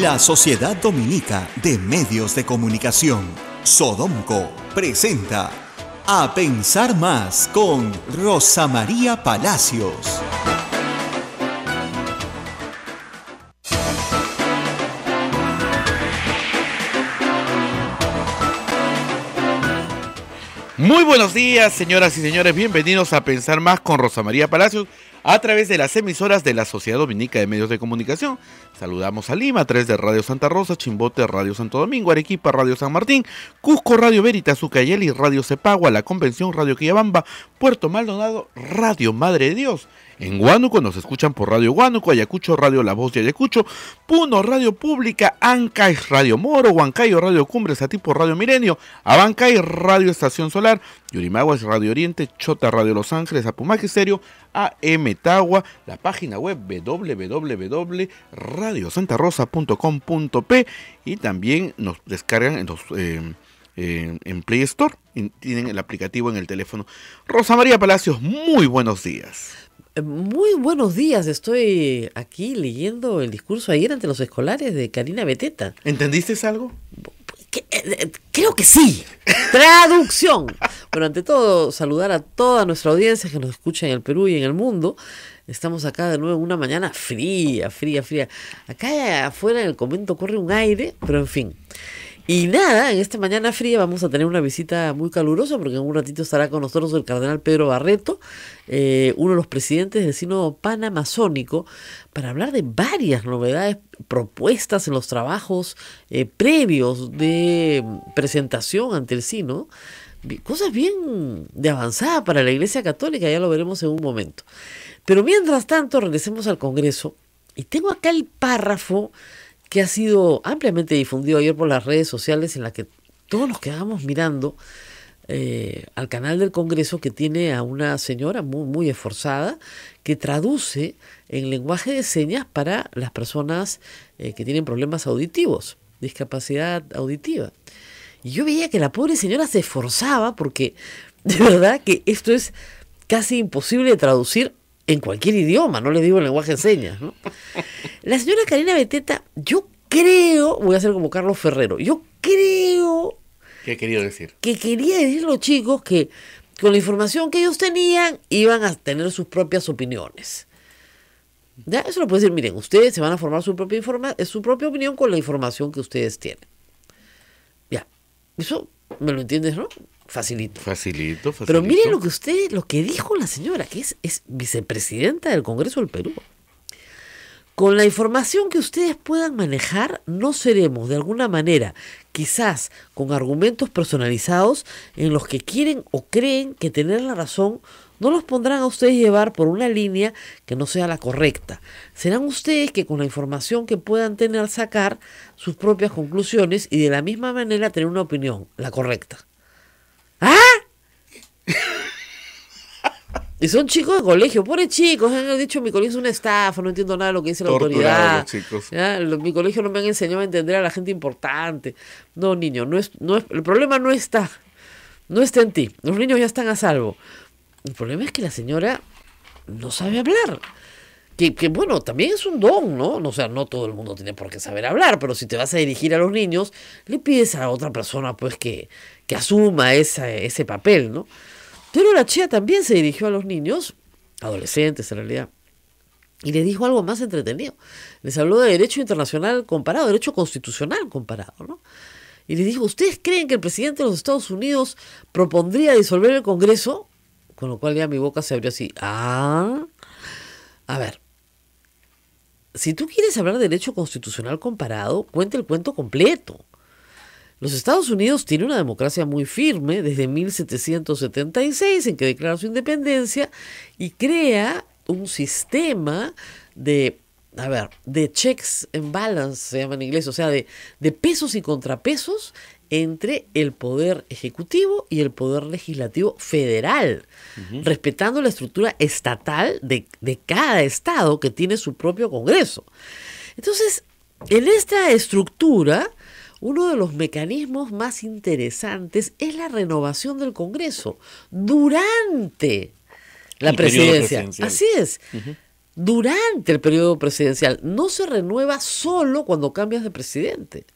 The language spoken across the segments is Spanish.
La Sociedad Dominica de Medios de Comunicación, Sodomco, presenta A Pensar Más con Rosa María Palacios. Muy buenos días, señoras y señores. Bienvenidos a Pensar Más con Rosa María Palacios a través de las emisoras de la Sociedad Dominica de Medios de Comunicación. Saludamos a Lima 3 de Radio Santa Rosa, Chimbote, Radio Santo Domingo, Arequipa, Radio San Martín, Cusco, Radio Veritas, Ucayeli, Radio Cepagua, La Convención, Radio Quillabamba, Puerto Maldonado, Radio Madre de Dios. En Huánuco nos escuchan por Radio Huánuco, Ayacucho Radio La Voz de Ayacucho, Puno Radio Pública, Ancay Radio Moro, Huancayo Radio Cumbres, Atipo Radio Milenio, Abancay Radio Estación Solar, Yurimaguas Radio Oriente, Chota Radio Los Ángeles, Apu Magisterio, AM Tagua, la página web www.radiosantarosa.com.p y también nos descargan en eh, Play Store. Tienen el aplicativo en el teléfono. Rosa María Palacios, muy buenos días. Muy buenos días, estoy aquí leyendo el discurso ayer ante los escolares de Karina Beteta. ¿Entendiste algo? Eh, eh, creo que sí. Traducción. bueno, ante todo, saludar a toda nuestra audiencia que nos escucha en el Perú y en el mundo. Estamos acá de nuevo en una mañana fría, fría, fría. Acá afuera en el convento corre un aire, pero en fin. Y nada, en esta mañana fría vamos a tener una visita muy calurosa porque en un ratito estará con nosotros el cardenal Pedro Barreto, eh, uno de los presidentes del Sino Panamazónico, para hablar de varias novedades, propuestas en los trabajos eh, previos de presentación ante el Sino. Cosas bien de avanzada para la Iglesia Católica, ya lo veremos en un momento. Pero mientras tanto, regresemos al Congreso y tengo acá el párrafo que ha sido ampliamente difundido ayer por las redes sociales en las que todos nos quedamos mirando eh, al canal del Congreso que tiene a una señora muy, muy esforzada que traduce en lenguaje de señas para las personas eh, que tienen problemas auditivos, discapacidad auditiva. Y yo veía que la pobre señora se esforzaba porque de verdad que esto es casi imposible de traducir en cualquier idioma, no le digo en lenguaje de señas. La señora Karina Beteta, yo creo, voy a hacer como Carlos Ferrero, yo creo... ¿Qué quería decir? Que quería decir los chicos que con la información que ellos tenían iban a tener sus propias opiniones. ¿Ya? Eso lo puede decir, miren, ustedes se van a formar su propia, informa eh, su propia opinión con la información que ustedes tienen. Ya, eso me lo entiendes, ¿no? Facilito. Facilito, facilito. Pero miren lo que usted, lo que dijo la señora, que es vicepresidenta del Congreso del Perú. Con la información que ustedes puedan manejar, no seremos de alguna manera, quizás con argumentos personalizados en los que quieren o creen que tener la razón, no los pondrán a ustedes llevar por una línea que no sea la correcta. Serán ustedes que con la información que puedan tener sacar sus propias conclusiones y de la misma manera tener una opinión, la correcta. ¿Ah? Y son chicos de colegio, pobres chicos. Han dicho, mi colegio es una estafa, no entiendo nada de lo que dice la autoridad. Los chicos. Mi colegio no me han enseñado a entender a la gente importante. No, niño, no es, no el problema no está, no está en ti. Los niños ya están a salvo. El problema es que la señora no sabe hablar. Que, que, bueno, también es un don, ¿no? O sea, no todo el mundo tiene por qué saber hablar, pero si te vas a dirigir a los niños, le pides a otra persona pues que, que asuma esa, ese papel, ¿no? Pero la chía también se dirigió a los niños, adolescentes en realidad, y les dijo algo más entretenido. Les habló de derecho internacional comparado, derecho constitucional comparado, ¿no? Y les dijo, ¿ustedes creen que el presidente de los Estados Unidos propondría disolver el Congreso? Con lo cual ya mi boca se abrió así. Ah, a ver. Si tú quieres hablar de derecho constitucional comparado, cuenta el cuento completo. Los Estados Unidos tienen una democracia muy firme desde 1776 en que declara su independencia y crea un sistema de, a ver, de checks and balance, se llama en inglés, o sea, de, de pesos y contrapesos entre el poder ejecutivo y el poder legislativo federal, respetando la estructura estatal de, de, cada estado que tiene su propio Congreso. Entonces, en esta estructura, uno de los mecanismos más interesantes es la renovación del Congreso durante la presidencia. Así es. Durante el periodo presidencial. No se renueva solo cuando cambias de presidente,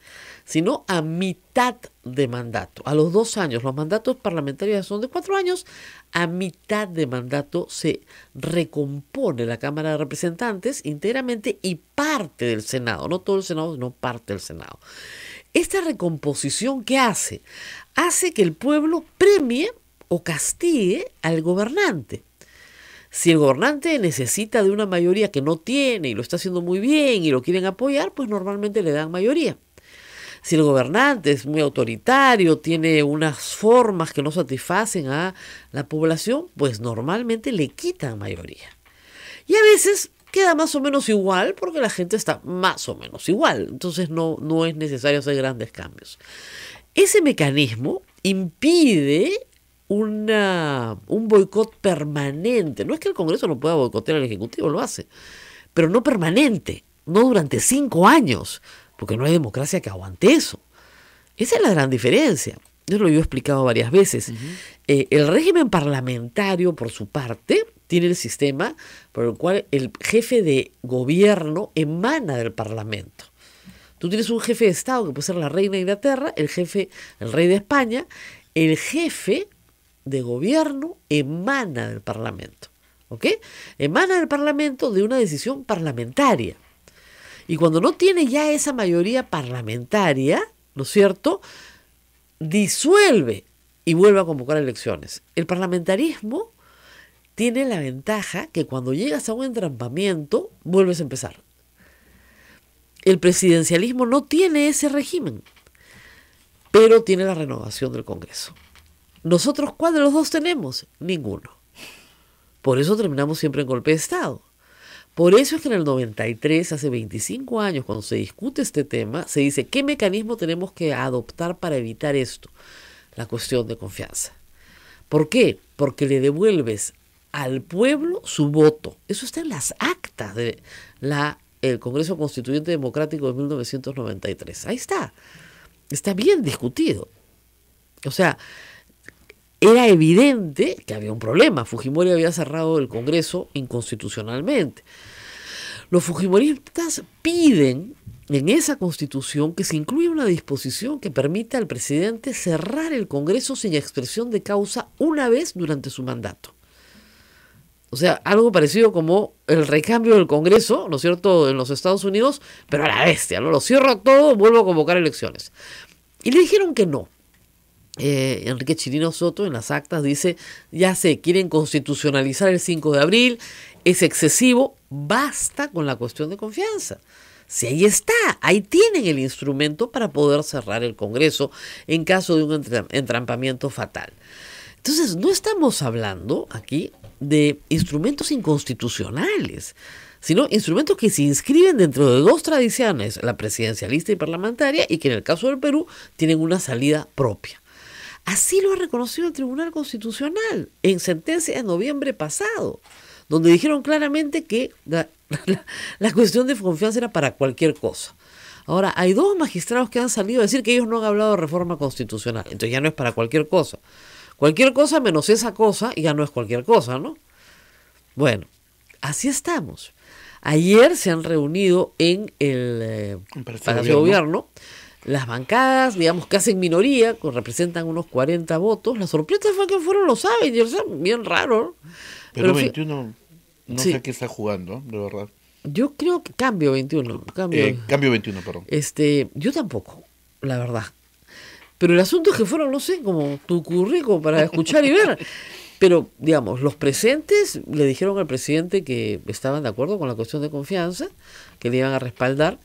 sino a mitad de mandato, a los dos años. Los mandatos parlamentarios son de cuatro años. A mitad de mandato se recompone la Cámara de Representantes íntegramente y parte del Senado. No todo el Senado, sino parte del Senado. Esta recomposición que hace hace que el pueblo premie o castigue al gobernante. Si el gobernante necesita de una mayoría que no tiene y lo está haciendo muy bien y lo quieren apoyar, pues normalmente le dan mayoría. Si el gobernante es muy autoritario, tiene unas formas que no satisfacen a la población, pues normalmente le quitan mayoría. Y a veces queda más o menos igual porque la gente está más o menos igual. Entonces no, no es necesario hacer grandes cambios. Ese mecanismo impide una, un boicot permanente. No es que el Congreso no pueda boicotear al Ejecutivo, lo hace, pero no permanente, no durante cinco años, porque no hay democracia que aguante eso. Esa es la gran diferencia yo lo he explicado varias veces, eh, el régimen parlamentario, por su parte, tiene el sistema por el cual el jefe de gobierno emana del parlamento. Tú tienes un jefe de Estado que puede ser la reina de Inglaterra, el jefe, el rey de España, el jefe de gobierno emana del parlamento. ¿Ok? Emana del parlamento de una decisión parlamentaria. Y cuando no tiene ya esa mayoría parlamentaria, ¿no es cierto? disuelve y vuelve a convocar elecciones. El parlamentarismo tiene la ventaja que cuando llegas a un entrampamiento, vuelves a empezar. El presidencialismo no tiene ese régimen, pero tiene la renovación del Congreso. ¿Nosotros cuál de los dos tenemos? Ninguno. Por eso terminamos siempre en golpe de Estado. Por eso es que en el 93, hace 25 años, cuando se discute este tema, se dice, ¿qué mecanismo tenemos que adoptar para evitar esto? La cuestión de confianza. ¿Por qué? Porque le devuelves al pueblo su voto. Eso está en las actas de la Congreso Constituyente Democrático de 1993. Ahí está. Está bien discutido. O sea, era evidente que había un problema. Fujimori había cerrado el Congreso inconstitucionalmente. Los fujimoristas piden en esa constitución que se incluya una disposición que permita al presidente cerrar el Congreso sin expresión de causa una vez durante su mandato. O sea, algo parecido como el recambio del Congreso, ¿no es cierto?, en los Estados Unidos, pero a la bestia, ¿no? Lo cierro todo, vuelvo a convocar elecciones. Y le dijeron que no. Eh, Enrique Chirino Soto en las actas dice, ya sé, quieren constitucionalizar el 5 de abril, es excesivo, basta con la cuestión de confianza. Si ahí está, ahí tienen el instrumento para poder cerrar el Congreso en caso de un entrampamiento fatal. Entonces, no estamos hablando aquí de instrumentos inconstitucionales, sino instrumentos que se inscriben dentro de dos tradiciones, la presidencialista y parlamentaria, y que en el caso del Perú tienen una salida propia. Así lo ha reconocido el Tribunal Constitucional en sentencia de noviembre pasado donde dijeron claramente que la, cuestión de confianza era para cualquier cosa. Ahora, hay dos magistrados que han salido a decir que ellos no han hablado de reforma constitucional. Entonces ya no es para cualquier cosa. Cualquier cosa menos esa cosa ya no es cualquier cosa, ¿no? Bueno, así estamos. Ayer se han reunido en el eh, Palacio de gobierno. las bancadas, digamos, casi en minoría, representan unos 40 votos. La sorpresa fue que fueron los Avengers, bien raro. ¿no? Pero, 21, no sé qué está jugando, de verdad. Yo creo que cambio 21. Cambio, eh, cambio 21, perdón. Este, yo tampoco, la verdad. Pero el asunto es que fueron, no sé, como tu currículum para escuchar y ver. Pero, digamos, los presentes le dijeron al presidente que estaban de acuerdo con la cuestión de confianza, que le iban a respaldar.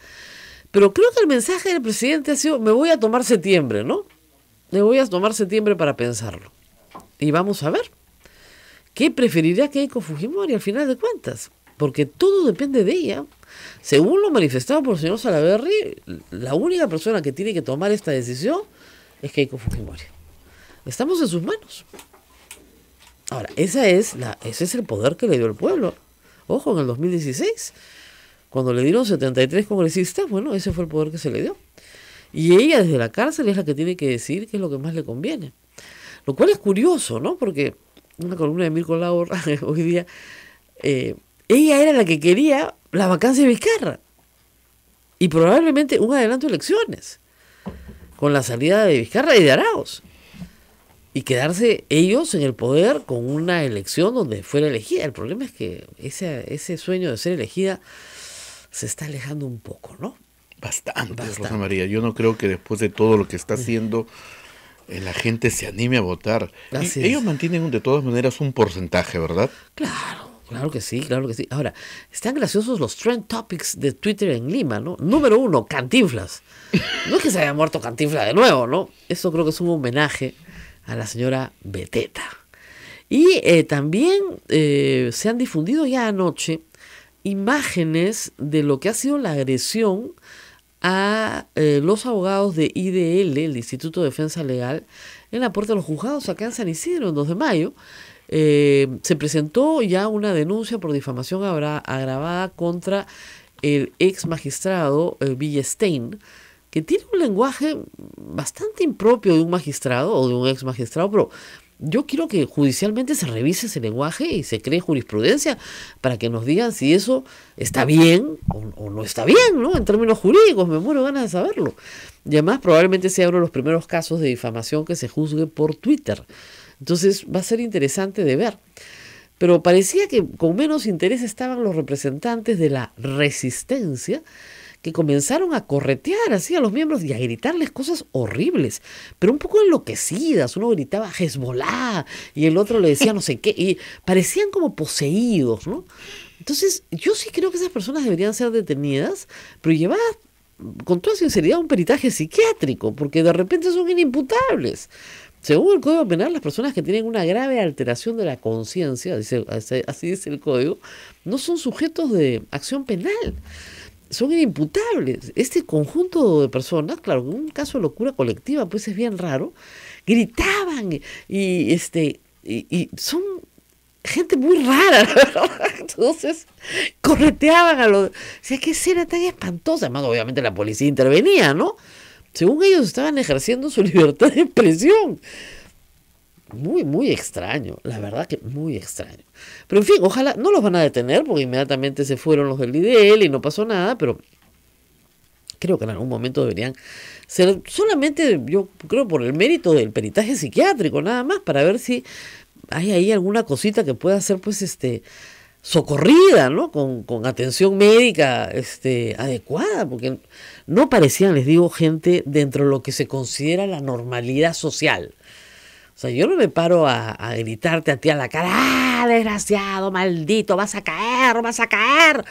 Pero creo que el mensaje del presidente ha sido, me voy a tomar septiembre, ¿no? Me voy a tomar septiembre para pensarlo. Y vamos a ver. ¿qué preferiría Keiko Fujimori al final de cuentas, porque todo depende de ella. Según lo manifestado por el señor Salaverry, la única persona que tiene que tomar esta decisión es Keiko Fujimori. Estamos en sus manos. Ahora, esa es la, ese es el poder que le dio el pueblo. Ojo, en el 2016, cuando le dieron 73 congresistas, bueno, ese fue el poder que se le dio. Y ella desde la cárcel es la que tiene que decir qué es lo que más le conviene. Lo cual es curioso, ¿no? Porque una columna de Mirko hoy día, eh, ella era la que quería la vacancia de Vizcarra. Y probablemente un adelanto de elecciones con la salida de Vizcarra y de Araos. Y quedarse ellos en el poder con una elección donde fuera elegida. El problema es que ese, ese sueño de ser elegida se está alejando un poco, ¿no? Bastante, María. Yo no creo que después de todo lo que está haciendo la gente se anime a votar. ellos mantienen de todas maneras un porcentaje, ¿verdad? Claro. Claro que sí, claro que sí. Ahora, están graciosos los trend topics de Twitter en Lima, ¿no? Número uno, Cantinflas. No es que se haya muerto Cantinflas de nuevo, ¿no? Eso creo que es un homenaje a la señora Beteta. Y eh, también eh, se han difundido ya anoche imágenes de lo que ha sido la agresión a eh, los abogados de IDL, el Instituto de Defensa Legal, en la puerta de los juzgados acá en San Isidro, el 2 de mayo. Eh, se presentó ya una denuncia por difamación agravada contra el ex magistrado Bill eh, Villestein, que tiene un lenguaje bastante impropio de un magistrado o de un ex magistrado, pero yo quiero que judicialmente se revise ese lenguaje y se cree jurisprudencia para que nos digan si eso está bien o, no está bien, ¿no? En términos jurídicos, me muero ganas de saberlo. Y además probablemente sea uno de los primeros casos de difamación que se juzgue por Twitter. Entonces va a ser interesante de ver. Pero parecía que con menos interés estaban los representantes de la resistencia que comenzaron a corretear así a los miembros y a gritarles cosas horribles, pero un poco enloquecidas. Uno gritaba Hezbollah y el otro le decía no sé qué, y parecían como poseídos, ¿no? Entonces, yo sí creo que esas personas deberían ser detenidas, pero llevadas con toda sinceridad un peritaje psiquiátrico, porque de repente son inimputables. Según el Código Penal, las personas que tienen una grave alteración de la conciencia, así dice el Código, no son sujetos de acción penal son imputables Este conjunto de personas, claro, un caso de locura colectiva, pues es bien raro, gritaban y, este y, son gente muy rara, ¿verdad? Entonces, correteaban a los... O sea, qué escena tan espantosa. Además, obviamente la policía intervenía, ¿no? Según ellos estaban ejerciendo su libertad de expresión muy, muy extraño, la verdad que muy extraño. Pero en fin, ojalá no los van a detener porque inmediatamente se fueron los del IDL y no pasó nada, pero creo que en algún momento deberían ser solamente, yo creo, por el mérito del peritaje psiquiátrico, nada más, para ver si hay ahí alguna cosita que pueda ser, pues, este socorrida, ¿no? Con, con atención médica este, adecuada, porque no parecían, les digo, gente dentro de lo que se considera la normalidad social sea, yo no me paro a, a gritarte a ti a la cara, ¡ah, desgraciado, maldito, vas a caer, vas a caer!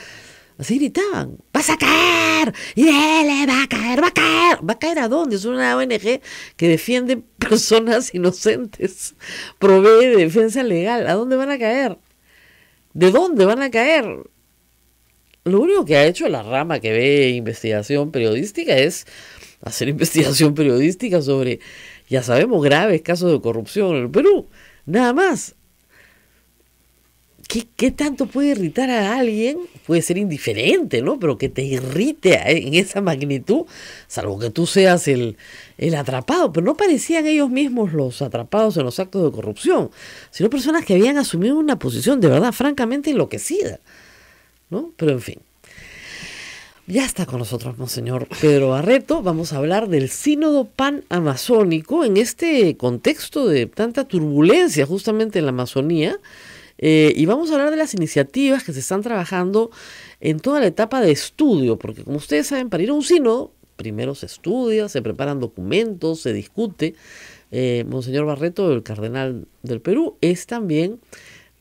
Así gritaban, vas a caer, y él eh, va a caer, va a caer, va a caer a dónde? Es una ONG que defiende personas inocentes, provee defensa legal, ¿a dónde van a caer? ¿De dónde van a caer? Lo único que ha hecho la rama que ve investigación periodística es hacer investigación periodística sobre ya sabemos graves casos de corrupción en el Perú, nada más. ¿Qué, tanto puede irritar a alguien? Puede ser indiferente, ¿no? Pero que te irrite en esa magnitud, salvo que tú seas el, el atrapado. Pero no parecían ellos mismos los atrapados en los actos de corrupción, sino personas que habían asumido una posición de verdad francamente enloquecida, ¿no? Pero en fin. Ya está con nosotros, Monseñor Pedro Barreto. Vamos a hablar del Sínodo Panamazónico en este contexto de tanta turbulencia justamente en la Amazonía. Eh, y vamos a hablar de las iniciativas que se están trabajando en toda la etapa de estudio, porque como ustedes saben, para ir a un sínodo, primero se estudia, se preparan documentos, se discute. Eh, Monseñor Barreto, el cardenal del Perú, es también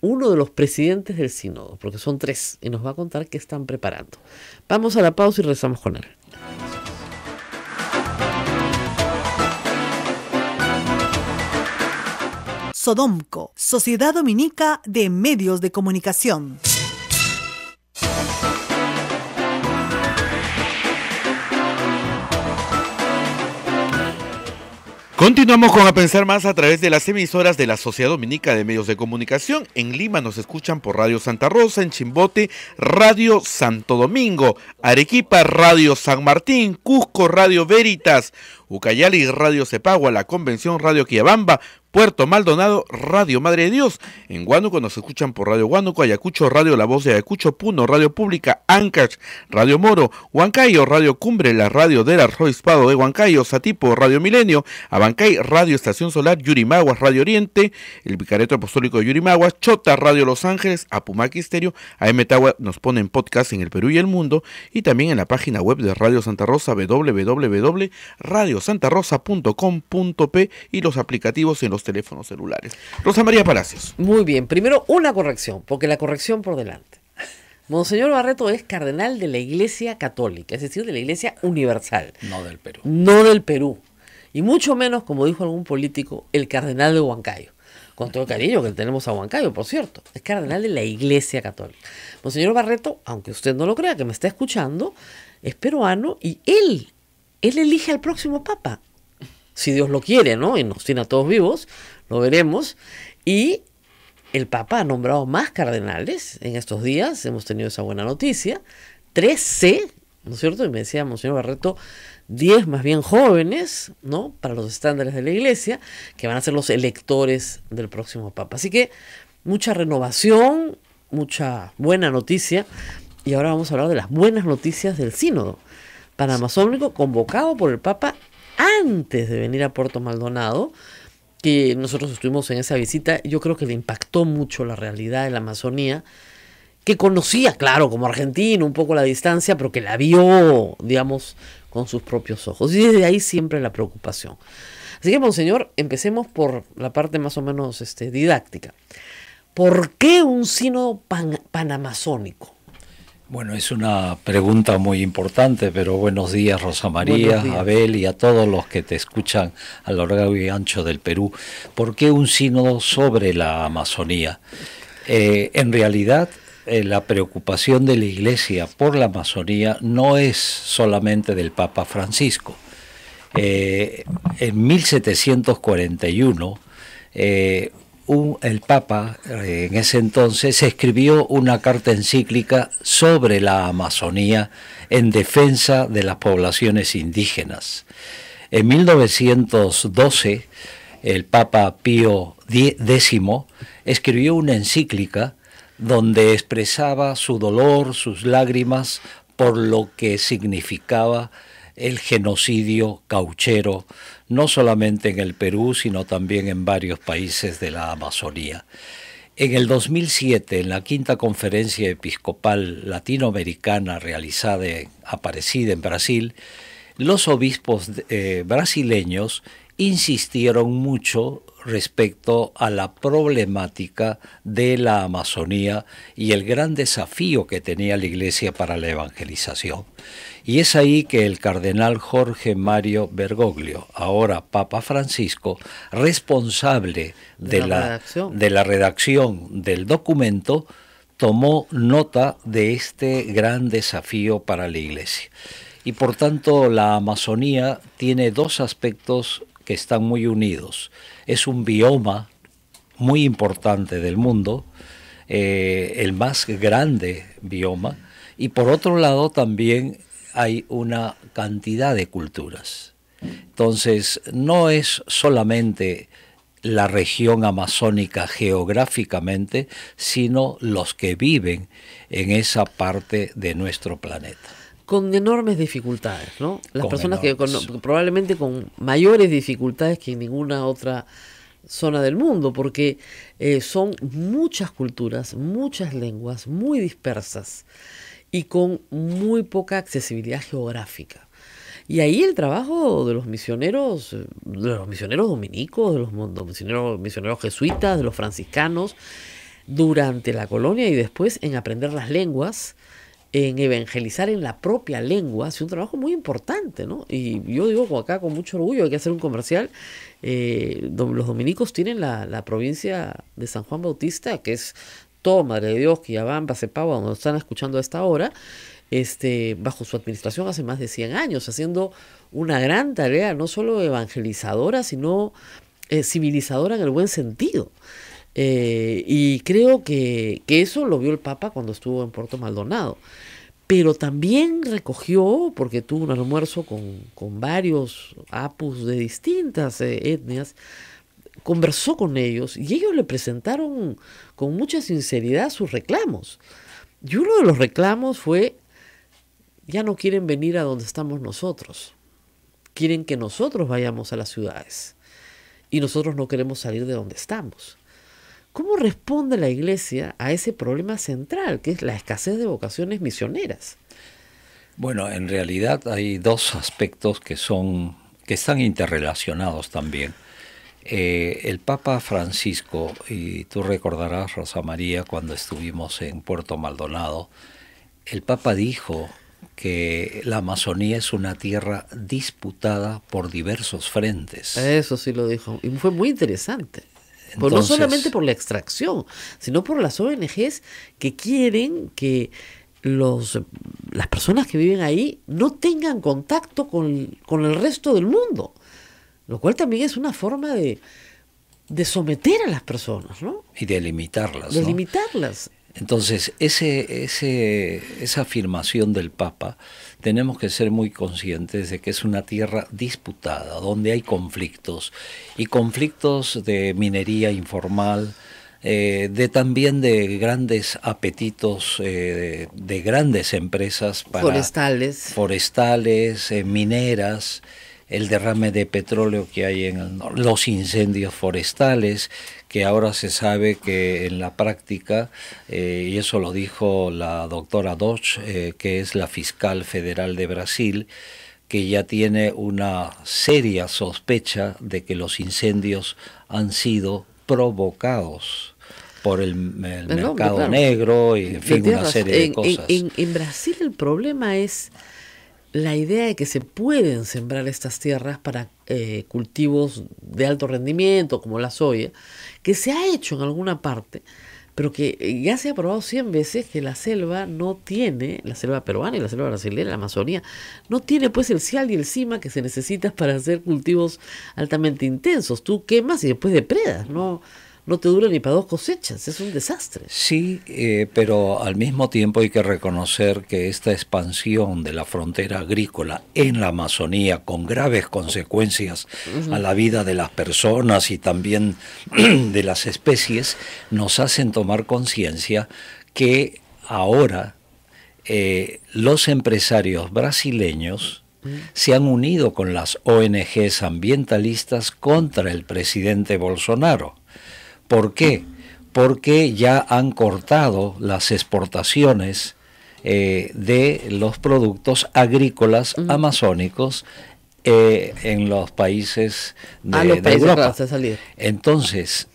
uno de los presidentes del sínodo, porque son tres, y nos va a contar qué están preparando. Vamos a la pausa y rezamos con él. Sodomco, Sociedad Dominica de Medios de Comunicación. Continuamos con A Pensar Más a través de las emisoras de la Sociedad Dominica de Medios de Comunicación. En Lima nos escuchan por Radio Santa Rosa, en Chimbote, Radio Santo Domingo, Arequipa, Radio San Martín, Cusco, Radio Veritas, Ucayali, Radio Cepagua, La Convención, Radio Quiabamba. Puerto Maldonado, Radio Madre de Dios. En Huánuco nos escuchan por Radio Huánuco, Ayacucho, Radio La Voz de Ayacucho, Puno, Radio Pública, Ancash, Radio Moro, Huancayo, Radio Cumbre, la Radio del espado de Huancayo, Satipo, Radio Milenio, Abancay, Radio Estación Solar, Yurimaguas, Radio Oriente, el Vicareto Apostólico de Yurimaguas, Chota, Radio Los Ángeles, Apumaquisterio, AM Tawa nos ponen podcast en el Perú y el mundo y también en la página web de Radio Santa Rosa, www.radiosantarosa.com.p y los aplicativos en los teléfonos celulares. Rosa María Palacios. Muy bien, primero una corrección, porque la corrección por delante. Monseñor Barreto es cardenal de la Iglesia Católica, es decir, de la Iglesia Universal. No del Perú. No del Perú. Y mucho menos, como dijo algún político, el cardenal de Huancayo. Con todo el cariño que tenemos a Huancayo, por cierto. Es cardenal de la Iglesia Católica. Monseñor Barreto, aunque usted no lo crea, que me está escuchando, es peruano y él, él elige al próximo papa si Dios lo quiere, ¿no? Y nos tiene a todos vivos, lo veremos. Y el Papa ha nombrado más cardenales en estos días, hemos tenido esa buena noticia, 13, ¿no es cierto? Y me decía Monseñor Barreto, 10 más bien jóvenes, ¿no? Para los estándares de la Iglesia, que van a ser los electores del próximo Papa. Así que mucha renovación, mucha buena noticia. Y ahora vamos a hablar de las buenas noticias del sínodo panamazónico convocado por el Papa antes de venir a Puerto Maldonado, que nosotros estuvimos en esa visita, yo creo que le impactó mucho la realidad de la Amazonía, que conocía, claro, como argentino, un poco la distancia, pero que la vio, digamos, con sus propios ojos. Y desde ahí siempre la preocupación. Así que, monseñor, empecemos por la parte más o menos este, didáctica. ¿Por qué un sínodo panamazónico? Bueno, es una pregunta muy importante, pero buenos días Rosa María, Abel y a todos los que te escuchan a lo largo y ancho del Perú. ¿Por qué un sínodo sobre la Amazonía? Eh, en realidad, eh, la preocupación de la Iglesia por la Amazonía no es solamente del Papa Francisco. Eh, en 1741, el Papa eh, en ese entonces escribió una carta encíclica sobre la Amazonía en defensa de las poblaciones indígenas. En 1912, el Papa Pío X escribió una encíclica donde expresaba su dolor, sus lágrimas por lo que significaba el genocidio cauchero no solamente en el Perú, sino también en varios países de la Amazonía. En el 2007, en la quinta conferencia episcopal latinoamericana realizada en Aparecida en Brasil, los obispos eh, brasileños insistieron mucho respecto a la problemática de la Amazonía y el gran desafío que tenía la Iglesia para la evangelización. Y es ahí que el cardenal Jorge Mario Bergoglio, ahora Papa Francisco, responsable de, la, de la redacción del documento, tomó nota de este gran desafío para la Iglesia. Y por tanto la Amazonía tiene dos aspectos que están muy unidos es un bioma muy importante del mundo, eh, el más grande bioma, y por otro lado también hay una cantidad de culturas. Entonces, no es solamente la región amazónica geográficamente, sino los que viven en esa parte de nuestro planeta con enormes dificultades, ¿no? Las personas que probablemente con mayores dificultades que en ninguna otra zona del mundo, porque eh, son muchas culturas, muchas lenguas, muy dispersas y con muy poca accesibilidad geográfica. Y ahí el trabajo de los misioneros, de los misioneros dominicos, de los, misioneros jesuitas, de los franciscanos, durante la colonia y después en aprender las lenguas, en evangelizar en la propia lengua, hace un trabajo muy importante, ¿no? Y yo digo acá con mucho orgullo, hay que hacer un comercial, eh, los dominicos tienen la, provincia de San Juan Bautista, que es todo, Madre de Dios, Quillabamba, Cepagua, donde están escuchando a esta hora, este, bajo su administración hace más de 100 años, haciendo una gran tarea, no solo evangelizadora, sino eh, civilizadora en el buen sentido. Eh, y creo que, eso lo vio el Papa cuando estuvo en Puerto Maldonado pero también recogió, porque tuvo un almuerzo con, varios apus de distintas eh, etnias, conversó con ellos y ellos le presentaron con mucha sinceridad sus reclamos. Y uno de los reclamos fue, ya no quieren venir a donde estamos nosotros, quieren que nosotros vayamos a las ciudades y nosotros no queremos salir de donde estamos. ¿Cómo responde la iglesia a ese problema central, que es la escasez de vocaciones misioneras? Bueno, en realidad hay dos aspectos que son que están interrelacionados también. Eh, el Papa Francisco, y tú recordarás, Rosa María, cuando estuvimos en Puerto Maldonado, el Papa dijo que la Amazonía es una tierra disputada por diversos frentes. Eso sí lo dijo, y fue muy interesante no solamente por la extracción, sino por las ONGs que quieren que los, las personas que viven ahí no tengan contacto con, el resto del mundo, lo cual también es una forma de, someter a las personas, ¿no? Y de limitarlas. De limitarlas. Entonces, ese, esa afirmación del Papa, tenemos que ser muy conscientes de que es una tierra disputada, donde hay conflictos, y conflictos de minería informal, eh, de también de grandes apetitos eh, de, grandes empresas forestales, forestales eh, mineras el derrame de petróleo que hay en el los incendios forestales, que ahora se sabe que en la práctica, eh, y eso lo dijo la doctora Dodge, eh, que es la fiscal federal de Brasil, que ya tiene una seria sospecha de que los incendios han sido provocados por el, mercado negro y en fin, una serie de cosas. en Brasil el problema es la idea de que se pueden sembrar estas tierras para eh, cultivos de alto rendimiento, como la soya, que se ha hecho en alguna parte, pero que eh, ya se ha probado 100 veces que la selva no tiene, la selva peruana y la selva brasileña, la Amazonía, no tiene pues el cial y el cima que se necesita para hacer cultivos altamente intensos. Tú quemas y después depredas, ¿no? no te dura ni para dos cosechas, es un desastre. Sí, eh, pero al mismo tiempo hay que reconocer que esta expansión de la frontera agrícola en la Amazonía, con graves consecuencias a la vida de las personas y también de las especies, nos hacen tomar conciencia que ahora eh, los empresarios brasileños, mm. se han unido con las ONGs ambientalistas contra el presidente Bolsonaro. ¿Por qué? Porque ya han cortado las exportaciones eh, de los productos agrícolas amazónicos eh, en los países de, ah, Europa. Entonces,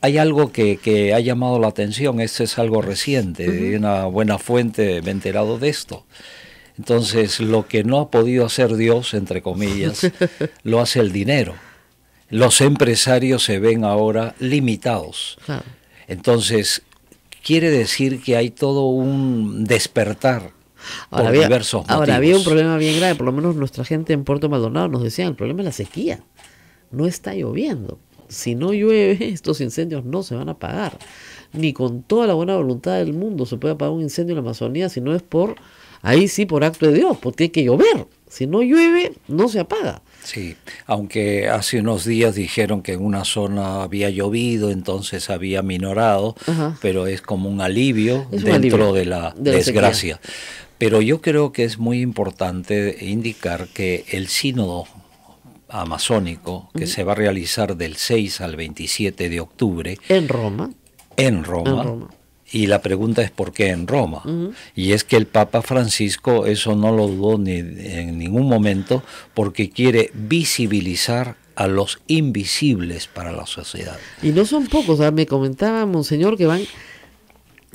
hay algo que, ha llamado la atención, esto es algo reciente, de una buena fuente me ha enterado de esto. Entonces, lo que no ha podido hacer Dios, entre comillas, lo hace el dinero los empresarios se ven ahora limitados. Entonces, quiere decir que hay todo un despertar. Ahora, por había, diversos ahora había un problema bien grave, por lo menos nuestra gente en Puerto Maldonado nos decía, el problema es la sequía, no está lloviendo. Si no llueve, estos incendios no se van a apagar. Ni con toda la buena voluntad del mundo se puede apagar un incendio en la Amazonía si no es por, ahí sí, por acto de Dios, porque hay que llover. Si no llueve, no se apaga. Sí, aunque hace unos días dijeron que en una zona había llovido, entonces había minorado, pero es como un alivio dentro de la desgracia. pero yo creo que es muy importante indicar que el sínodo amazónico que se va a realizar del 6 al 27 de octubre en Roma, en Roma y la pregunta es por qué en Roma. Y es que el Papa Francisco eso no lo dudó en ningún momento porque quiere visibilizar a los invisibles para la sociedad. Y no son pocos, me comentaba Monseñor que van...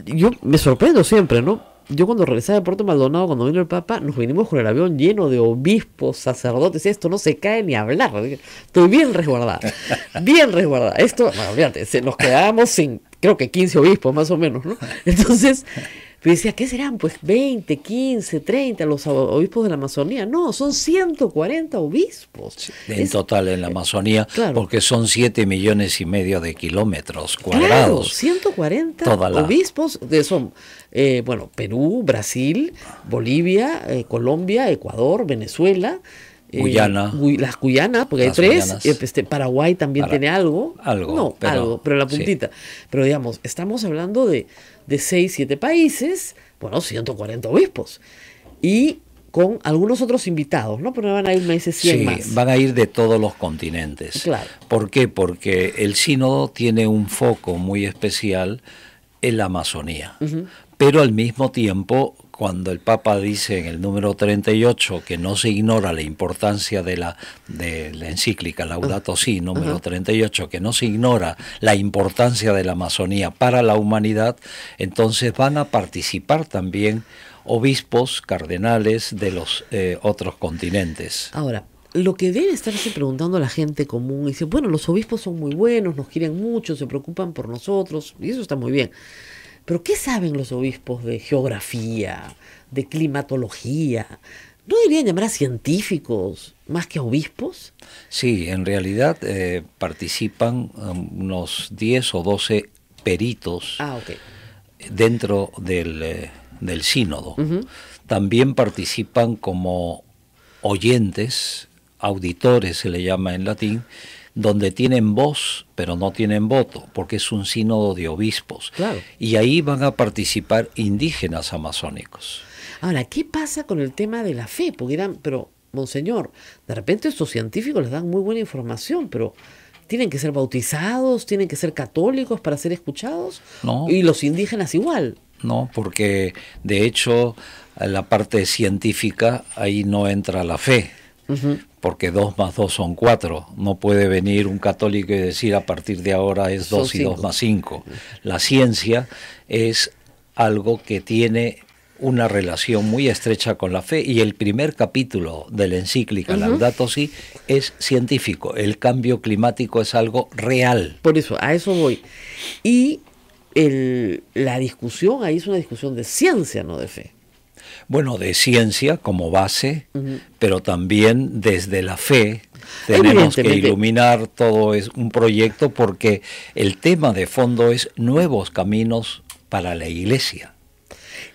Yo me sorprendo siempre, ¿no? Yo cuando regresaba de Puerto Maldonado, cuando vino el Papa, nos vinimos con el avión lleno de obispos, sacerdotes, esto no se cae ni hablar. Estoy bien resguardada, bien resguardada. Esto, bueno, fíjate, se nos quedábamos sin creo que 15 obispos más o menos, ¿no? Entonces, me pues, decía, ¿qué serán? Pues 20, 15, 30 los obispos de la Amazonía. No, son 140 obispos. En total en la eh, Amazonía, porque son 7 millones y medio de kilómetros cuadrados. Claro, 140 obispos de, son, eh, bueno, Perú, Brasil, Bolivia, eh, Colombia, Ecuador, Venezuela. Eh, Guyana. las Guyanas, porque hay tres. Este, Paraguay también tiene algo. Algo. No, pero, algo, pero la puntita. Pero digamos, estamos hablando de, de 6, países, bueno, 140 obispos. Y con algunos otros invitados, ¿no? Pero van a ir meses 100 sí, más. van a ir de todos los continentes. Claro. ¿Por qué? Porque el sínodo tiene un foco muy especial en la Amazonía. Pero al mismo tiempo cuando el Papa dice en el número 38 que no se ignora la importancia de la, de la encíclica Laudato Si, número 38, que no se ignora la importancia de la Amazonía para la humanidad, entonces van a participar también obispos, cardenales de los eh, otros continentes. Ahora, lo que debe estarse preguntando la gente común, dice, bueno, los obispos son muy buenos, nos quieren mucho, se preocupan por nosotros, y eso está muy bien. Pero ¿qué saben los obispos de geografía, de climatología? ¿No deberían llamar a científicos más que a obispos? Sí, en realidad eh, participan um, unos 10 o 12 peritos ah, dentro del, eh, sínodo. También participan como oyentes, auditores se le llama en latín, donde tienen voz, pero no tienen voto, porque es un sínodo de obispos. Y ahí van a participar indígenas amazónicos. Ahora, ¿qué pasa con el tema de la fe? Porque pero, monseñor, de repente estos científicos les dan muy buena información, pero tienen que ser bautizados, tienen que ser católicos para ser escuchados. Y los indígenas igual. No, porque de hecho la parte científica ahí no entra la fe porque dos más dos son cuatro. No puede venir un católico y decir a partir de ahora es dos y dos más cinco. La ciencia es algo que tiene una relación muy estrecha con la fe y el primer capítulo de la encíclica Laudato Si es científico. El cambio climático es algo real. Por eso, a eso voy. Y la discusión ahí es una discusión de ciencia, no de fe bueno, de ciencia como base, pero también desde la fe tenemos que iluminar todo es un proyecto porque el tema de fondo es nuevos caminos para la iglesia.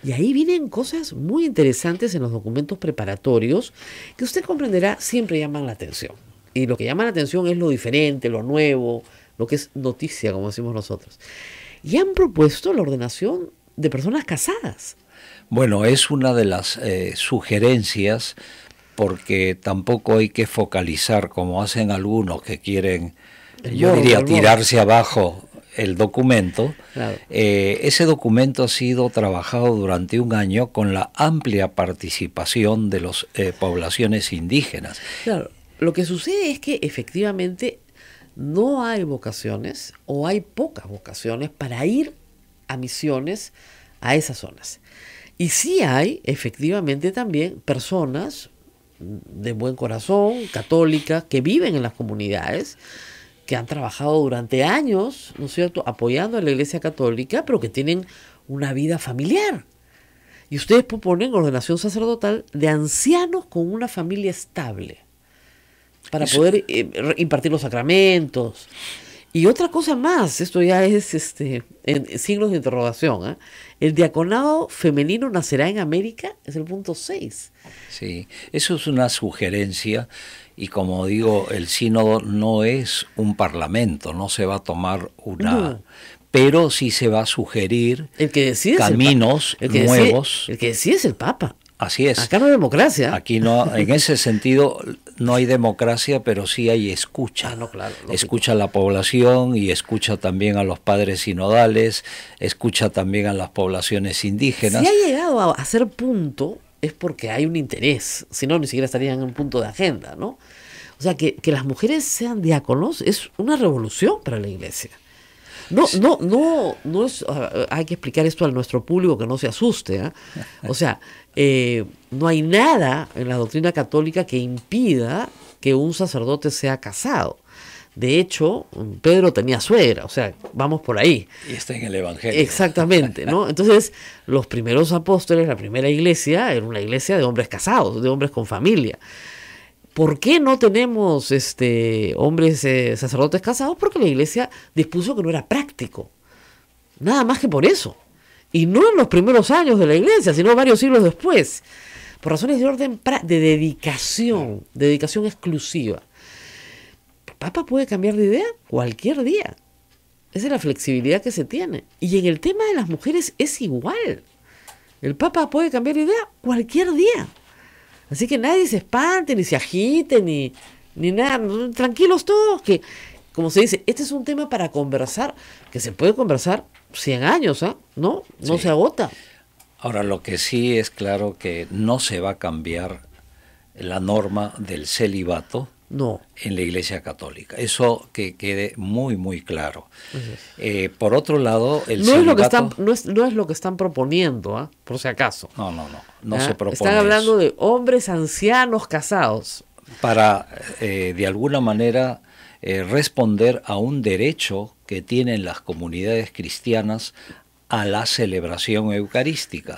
Y ahí vienen cosas muy interesantes en los documentos preparatorios que usted comprenderá siempre llaman la atención. Y lo que llama la atención es lo diferente, lo nuevo, lo que es noticia, como decimos nosotros. Y han propuesto la ordenación de personas casadas. Bueno, es una de las eh, sugerencias porque tampoco hay que focalizar como hacen algunos que quieren, yo diría, tirarse abajo el documento. Eh, ese documento ha sido trabajado durante un año con la amplia participación de las eh, poblaciones indígenas. lo que sucede es que efectivamente no hay vocaciones o hay pocas vocaciones para ir a misiones a esas zonas. Y sí hay, efectivamente, también personas de buen corazón, católicas, que viven en las comunidades, que han trabajado durante años, ¿no es cierto?, apoyando a la Iglesia Católica, pero que tienen una vida familiar. Y ustedes proponen ordenación sacerdotal de ancianos con una familia estable para poder eh, impartir los sacramentos. Y otra cosa más, esto ya es este, en signos de interrogación. ¿ah? El diaconado femenino nacerá en América, es el punto 6. Sí, eso es una sugerencia y como digo, el sínodo no es un parlamento, no se va a tomar una... Pero sí se va a sugerir caminos nuevos. el que decide es el Papa. Así es. Acá no hay democracia. Aquí no, en ese sentido, no hay democracia, pero sí hay escucha. Ah, escucha a la población y escucha también a los padres sinodales, escucha también a las poblaciones indígenas. Si ha llegado a hacer punto es porque hay un interés, si no, ni siquiera estarían en un punto de agenda, ¿no? O sea, que, que las mujeres sean diáconos es una revolución para la iglesia. No, no, no, no es, hay que explicar esto a nuestro público que no se asuste. ¿ah? O sea, eh, no hay nada en la doctrina católica que impida que un sacerdote sea casado. De hecho, Pedro tenía suegra, o sea, vamos por ahí. Y está en el Evangelio. Exactamente, ¿no? Entonces, los primeros apóstoles, la primera iglesia, era una iglesia de hombres casados, de hombres con familia. ¿Por qué no tenemos este, hombres eh, sacerdotes casados? Porque la iglesia dispuso que no era práctico. Nada más que por eso. Y no en los primeros años de la iglesia, sino varios siglos después. Por razones de orden de dedicación, dedicación exclusiva. ¿El Papa puede cambiar de idea cualquier día. Esa es la flexibilidad que se tiene. Y en el tema de las mujeres es igual. El Papa puede cambiar de idea cualquier día. Así que nadie se espante, ni se agite, ni, nada. Tranquilos todos, que como se dice, este es un tema para conversar, que se puede conversar 100 años, ah ¿no? No se agota. Ahora, lo que sí es claro que no se va a cambiar la norma del celibato no. En la Iglesia Católica. Eso que quede muy, muy claro. Eh, por otro lado, el no es lo que están no es, lo que están proponiendo, ¿ah? por si acaso. No, no, no. No ¿Ah? se propone. Están hablando de hombres ancianos casados. Para, eh, de alguna manera, eh, responder a un derecho que tienen las comunidades cristianas a la celebración eucarística.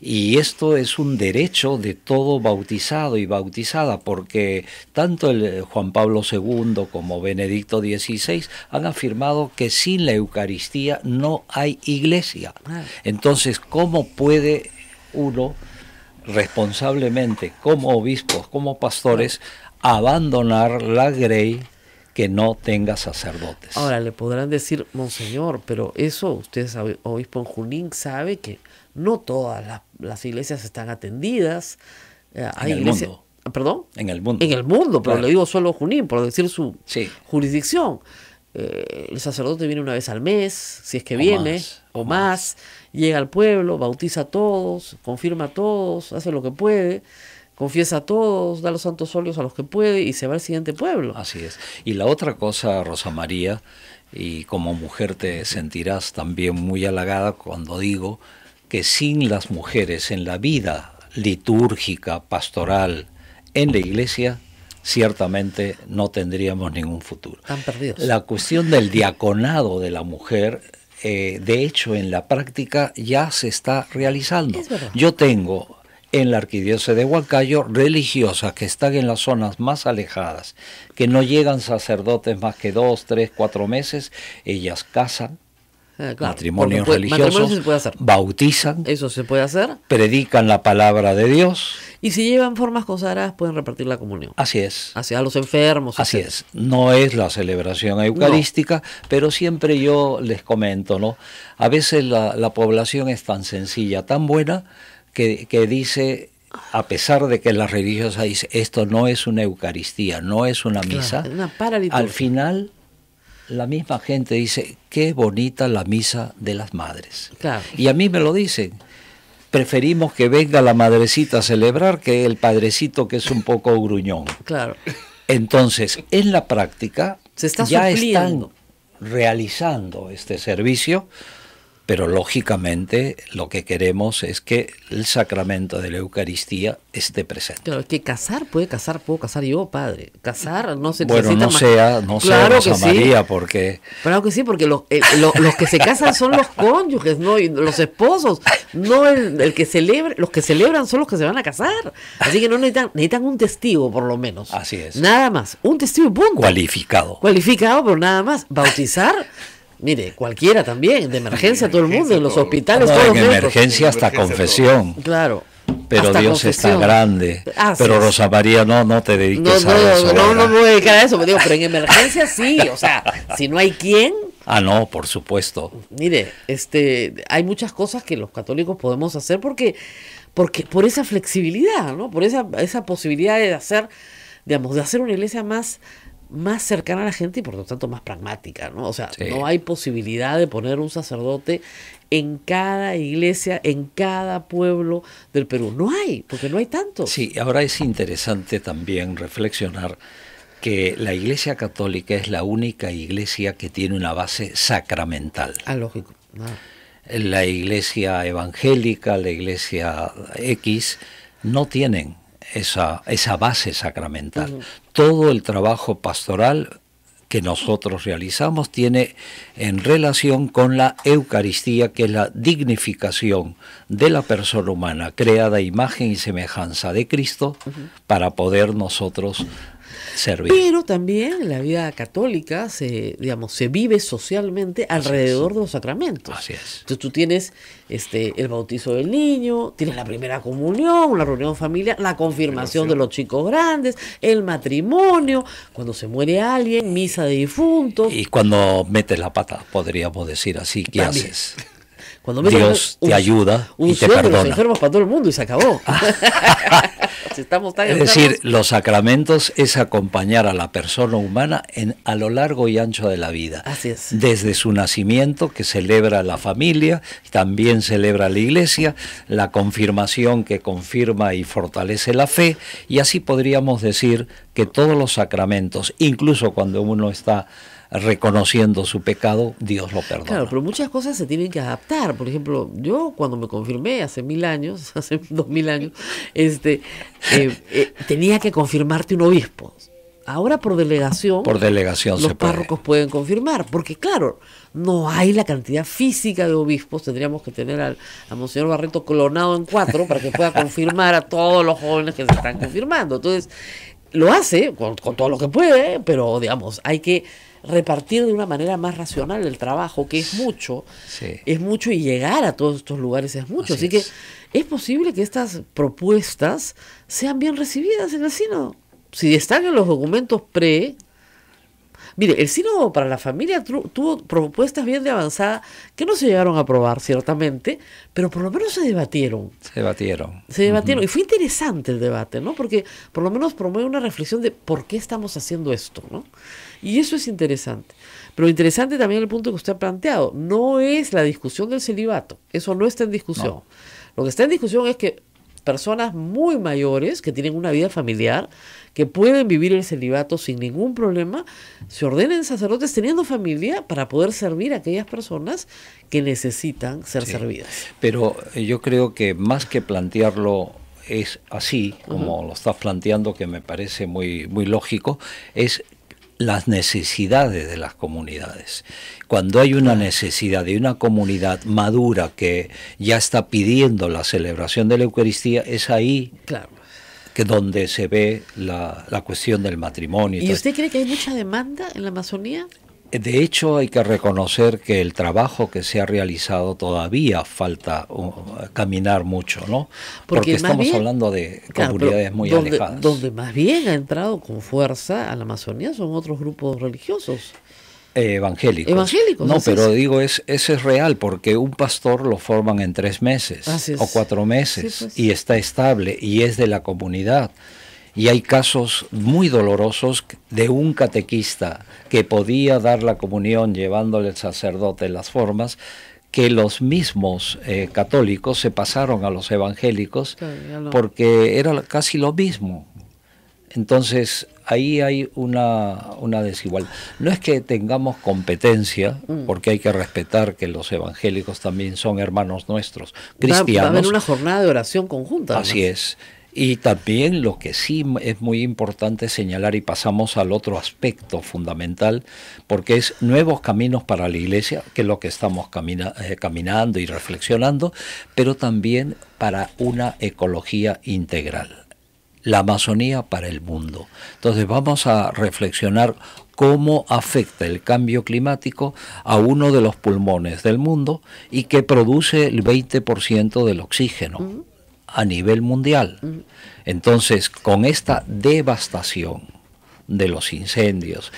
Y esto es un derecho de todo bautizado y bautizada, porque tanto el eh, Juan Pablo II como Benedicto XVI han afirmado que sin la Eucaristía no hay iglesia. Ah. Entonces, ¿cómo puede uno responsablemente, como obispos, como pastores, abandonar la grey que no tenga sacerdotes. Ahora le podrán decir, monseñor, pero eso usted obispo en Junín sabe que no todas las, iglesias están atendidas. Eh, en el mundo. ¿Perdón? En el mundo. En el mundo, pero le digo solo Junín, por decir su jurisdicción. Eh, el sacerdote viene una vez al mes, si es que viene, o más, llega al pueblo, bautiza a todos, confirma a todos, hace lo que puede confiesa a todos, da los santos óleos a los que puede y se va al siguiente pueblo. Así es. Y la otra cosa, Rosa María, y como mujer te sentirás también muy halagada cuando digo que sin las mujeres en la vida litúrgica, pastoral, en la iglesia, ciertamente no tendríamos ningún futuro. Están perdidos. La cuestión del diaconado de la mujer eh, de hecho en la práctica ya se está realizando. Yo tengo en la arquidiócesis de Huancayo religiosas que están en las zonas más alejadas, que no llegan sacerdotes más que dos, tres, cuatro meses, ellas casan, ah, pues, matrimonios religiosos, matrimonio religioso, bautizan, eso se puede hacer, predican la palabra de Dios y si llevan formas consagradas pueden repartir la comunión. Así es. Hacia los enfermos. Así es. No es la celebración eucarística, pero siempre yo les comento, ¿no? A veces la población es tan sencilla, tan buena que, dice a pesar de que la religiosa dice esto no es una Eucaristía, no es una misa, al final la misma gente dice qué bonita la misa de las madres. Y a mí me lo dicen. Preferimos que venga la madrecita a celebrar que el padrecito que es un poco gruñón. Entonces, en la práctica, ya están realizando este servicio pero lógicamente lo que queremos es que el sacramento de la Eucaristía esté presente. Claro, que casar, puede casar, puedo casar yo, padre. Casar no se Bueno, no sea, no sea Rosa María, porque. Claro que sí, porque eh, los, que se casan son los cónyuges, no y los esposos, no el, que celebra, los que celebran son los que se van a casar. Así que no necesitan, necesitan un testigo, por lo menos. Así es. Nada más, un testigo punto. Cualificado. Cualificado, pero nada más. Bautizar. Mire, cualquiera también, de emergencia, todo el mundo, en los hospitales, no, En emergencia hasta confesión. Claro. Pero Dios está grande. Ah, pero Rosa María, no, no te dediques a eso. No, no, no me voy a dedicar a eso, pero en emergencia sí, o sea, si no hay quien. Ah, no, por supuesto. Mire, este, hay muchas cosas que los católicos podemos hacer porque, porque por esa flexibilidad, ¿no? Por esa, esa posibilidad de hacer, digamos, de hacer una iglesia más más cercana a la gente y por lo tanto más pragmática, ¿no? O sea, no hay posibilidad de poner un sacerdote en cada iglesia, en cada pueblo del Perú. No hay, porque no hay tanto. Sí, ahora es interesante también reflexionar que la Iglesia Católica es la única iglesia que tiene una base sacramental. Ah, lógico. Ah. La Iglesia evangélica, la Iglesia X, no tienen esa, esa base sacramental todo el trabajo pastoral que nosotros realizamos tiene en relación con la Eucaristía, que es la dignificación de la persona humana, creada imagen y semejanza de Cristo, para poder nosotros pero también la vida católica se, digamos, se vive socialmente alrededor de los sacramentos. Así Entonces tú tienes este, el bautizo del niño, tienes la primera comunión, la reunión familiar, la confirmación de los chicos grandes, el matrimonio, cuando se muere alguien, misa de difuntos. Y cuando metes la pata, podríamos decir así, ¿qué haces? Dios te ayuda y te perdona. Los para todo el mundo y se acabó. Ah. es decir, los sacramentos es acompañar a la persona humana en, a lo largo y ancho de la vida. Así es. Desde su nacimiento, que celebra la familia, también celebra la iglesia, la confirmación que confirma y fortalece la fe, y así podríamos decir que todos los sacramentos, incluso cuando uno está reconociendo su pecado, Dios lo perdona. Claro, pero muchas cosas se tienen que adaptar. Por ejemplo, yo cuando me confirmé hace mil años, hace dos mil años, este, eh, eh, tenía que confirmarte un obispo. Ahora por delegación, por delegación los párrocos pueden confirmar, porque claro, no hay la cantidad física de obispos, tendríamos que tener al, a Monseñor Barreto clonado en cuatro para que pueda confirmar a todos los jóvenes que se están confirmando. Entonces, lo hace con todo lo que puede, pero digamos, hay que repartir de una manera más racional el trabajo, que es mucho, es mucho y llegar a todos estos lugares es mucho. Así, que es posible que estas propuestas sean bien recibidas en el sino. Si están en los documentos pre... Mire, el Sínodo para la Familia tuvo propuestas bien de avanzada que no se llegaron a aprobar, ciertamente, pero por lo menos se debatieron. Se debatieron. Se debatieron. Y fue interesante el debate, ¿no? Porque por lo menos promueve una reflexión de por qué estamos haciendo esto, ¿no? Y eso es interesante. Pero interesante también el punto que usted ha planteado. No es la discusión del celibato. Eso no está en discusión. Lo que está en discusión es que personas muy mayores que tienen una vida familiar, que pueden vivir el celibato sin ningún problema, se ordenen sacerdotes teniendo familia para poder servir a aquellas personas que necesitan ser servidas. Pero eh, yo creo que más que plantearlo es así, como lo estás planteando, que me parece muy, muy lógico, es las necesidades de las comunidades. Cuando hay una necesidad de una comunidad madura que ya está pidiendo la celebración de la Eucaristía, es ahí claro. que donde se ve la, la, cuestión del matrimonio. ¿Y usted cree que hay mucha demanda en la Amazonía? De hecho, hay que reconocer que el trabajo que se ha realizado todavía falta uh, caminar mucho, ¿no? Porque, estamos hablando de ah, comunidades muy alejadas. Donde más bien ha entrado con fuerza a la Amazonía son otros grupos religiosos eh, evangélicos. Evangélicos. No, pero digo, es, es real, porque un pastor lo forman en tres meses o cuatro meses pues. y está estable y es de la comunidad. Y hay casos muy dolorosos de un catequista que podía dar la comunión llevándole el sacerdote las formas, que los mismos eh, católicos se pasaron a los evangélicos porque era casi lo mismo. Entonces ahí hay una, desigualdad. No es que tengamos competencia, mm. porque hay que respetar que los evangélicos también son hermanos nuestros, cristianos. una jornada de oración conjunta. Así es. Y también lo que sí es muy importante señalar y pasamos al otro aspecto fundamental, porque es nuevos caminos para la iglesia, que es lo que estamos eh, caminando y reflexionando, pero también para una ecología integral. La Amazonía para el mundo. Entonces vamos a reflexionar cómo afecta el cambio climático a uno de los pulmones del mundo y que produce el 20% del oxígeno. Mm a nivel mundial. Entonces, con esta devastación de los incendios,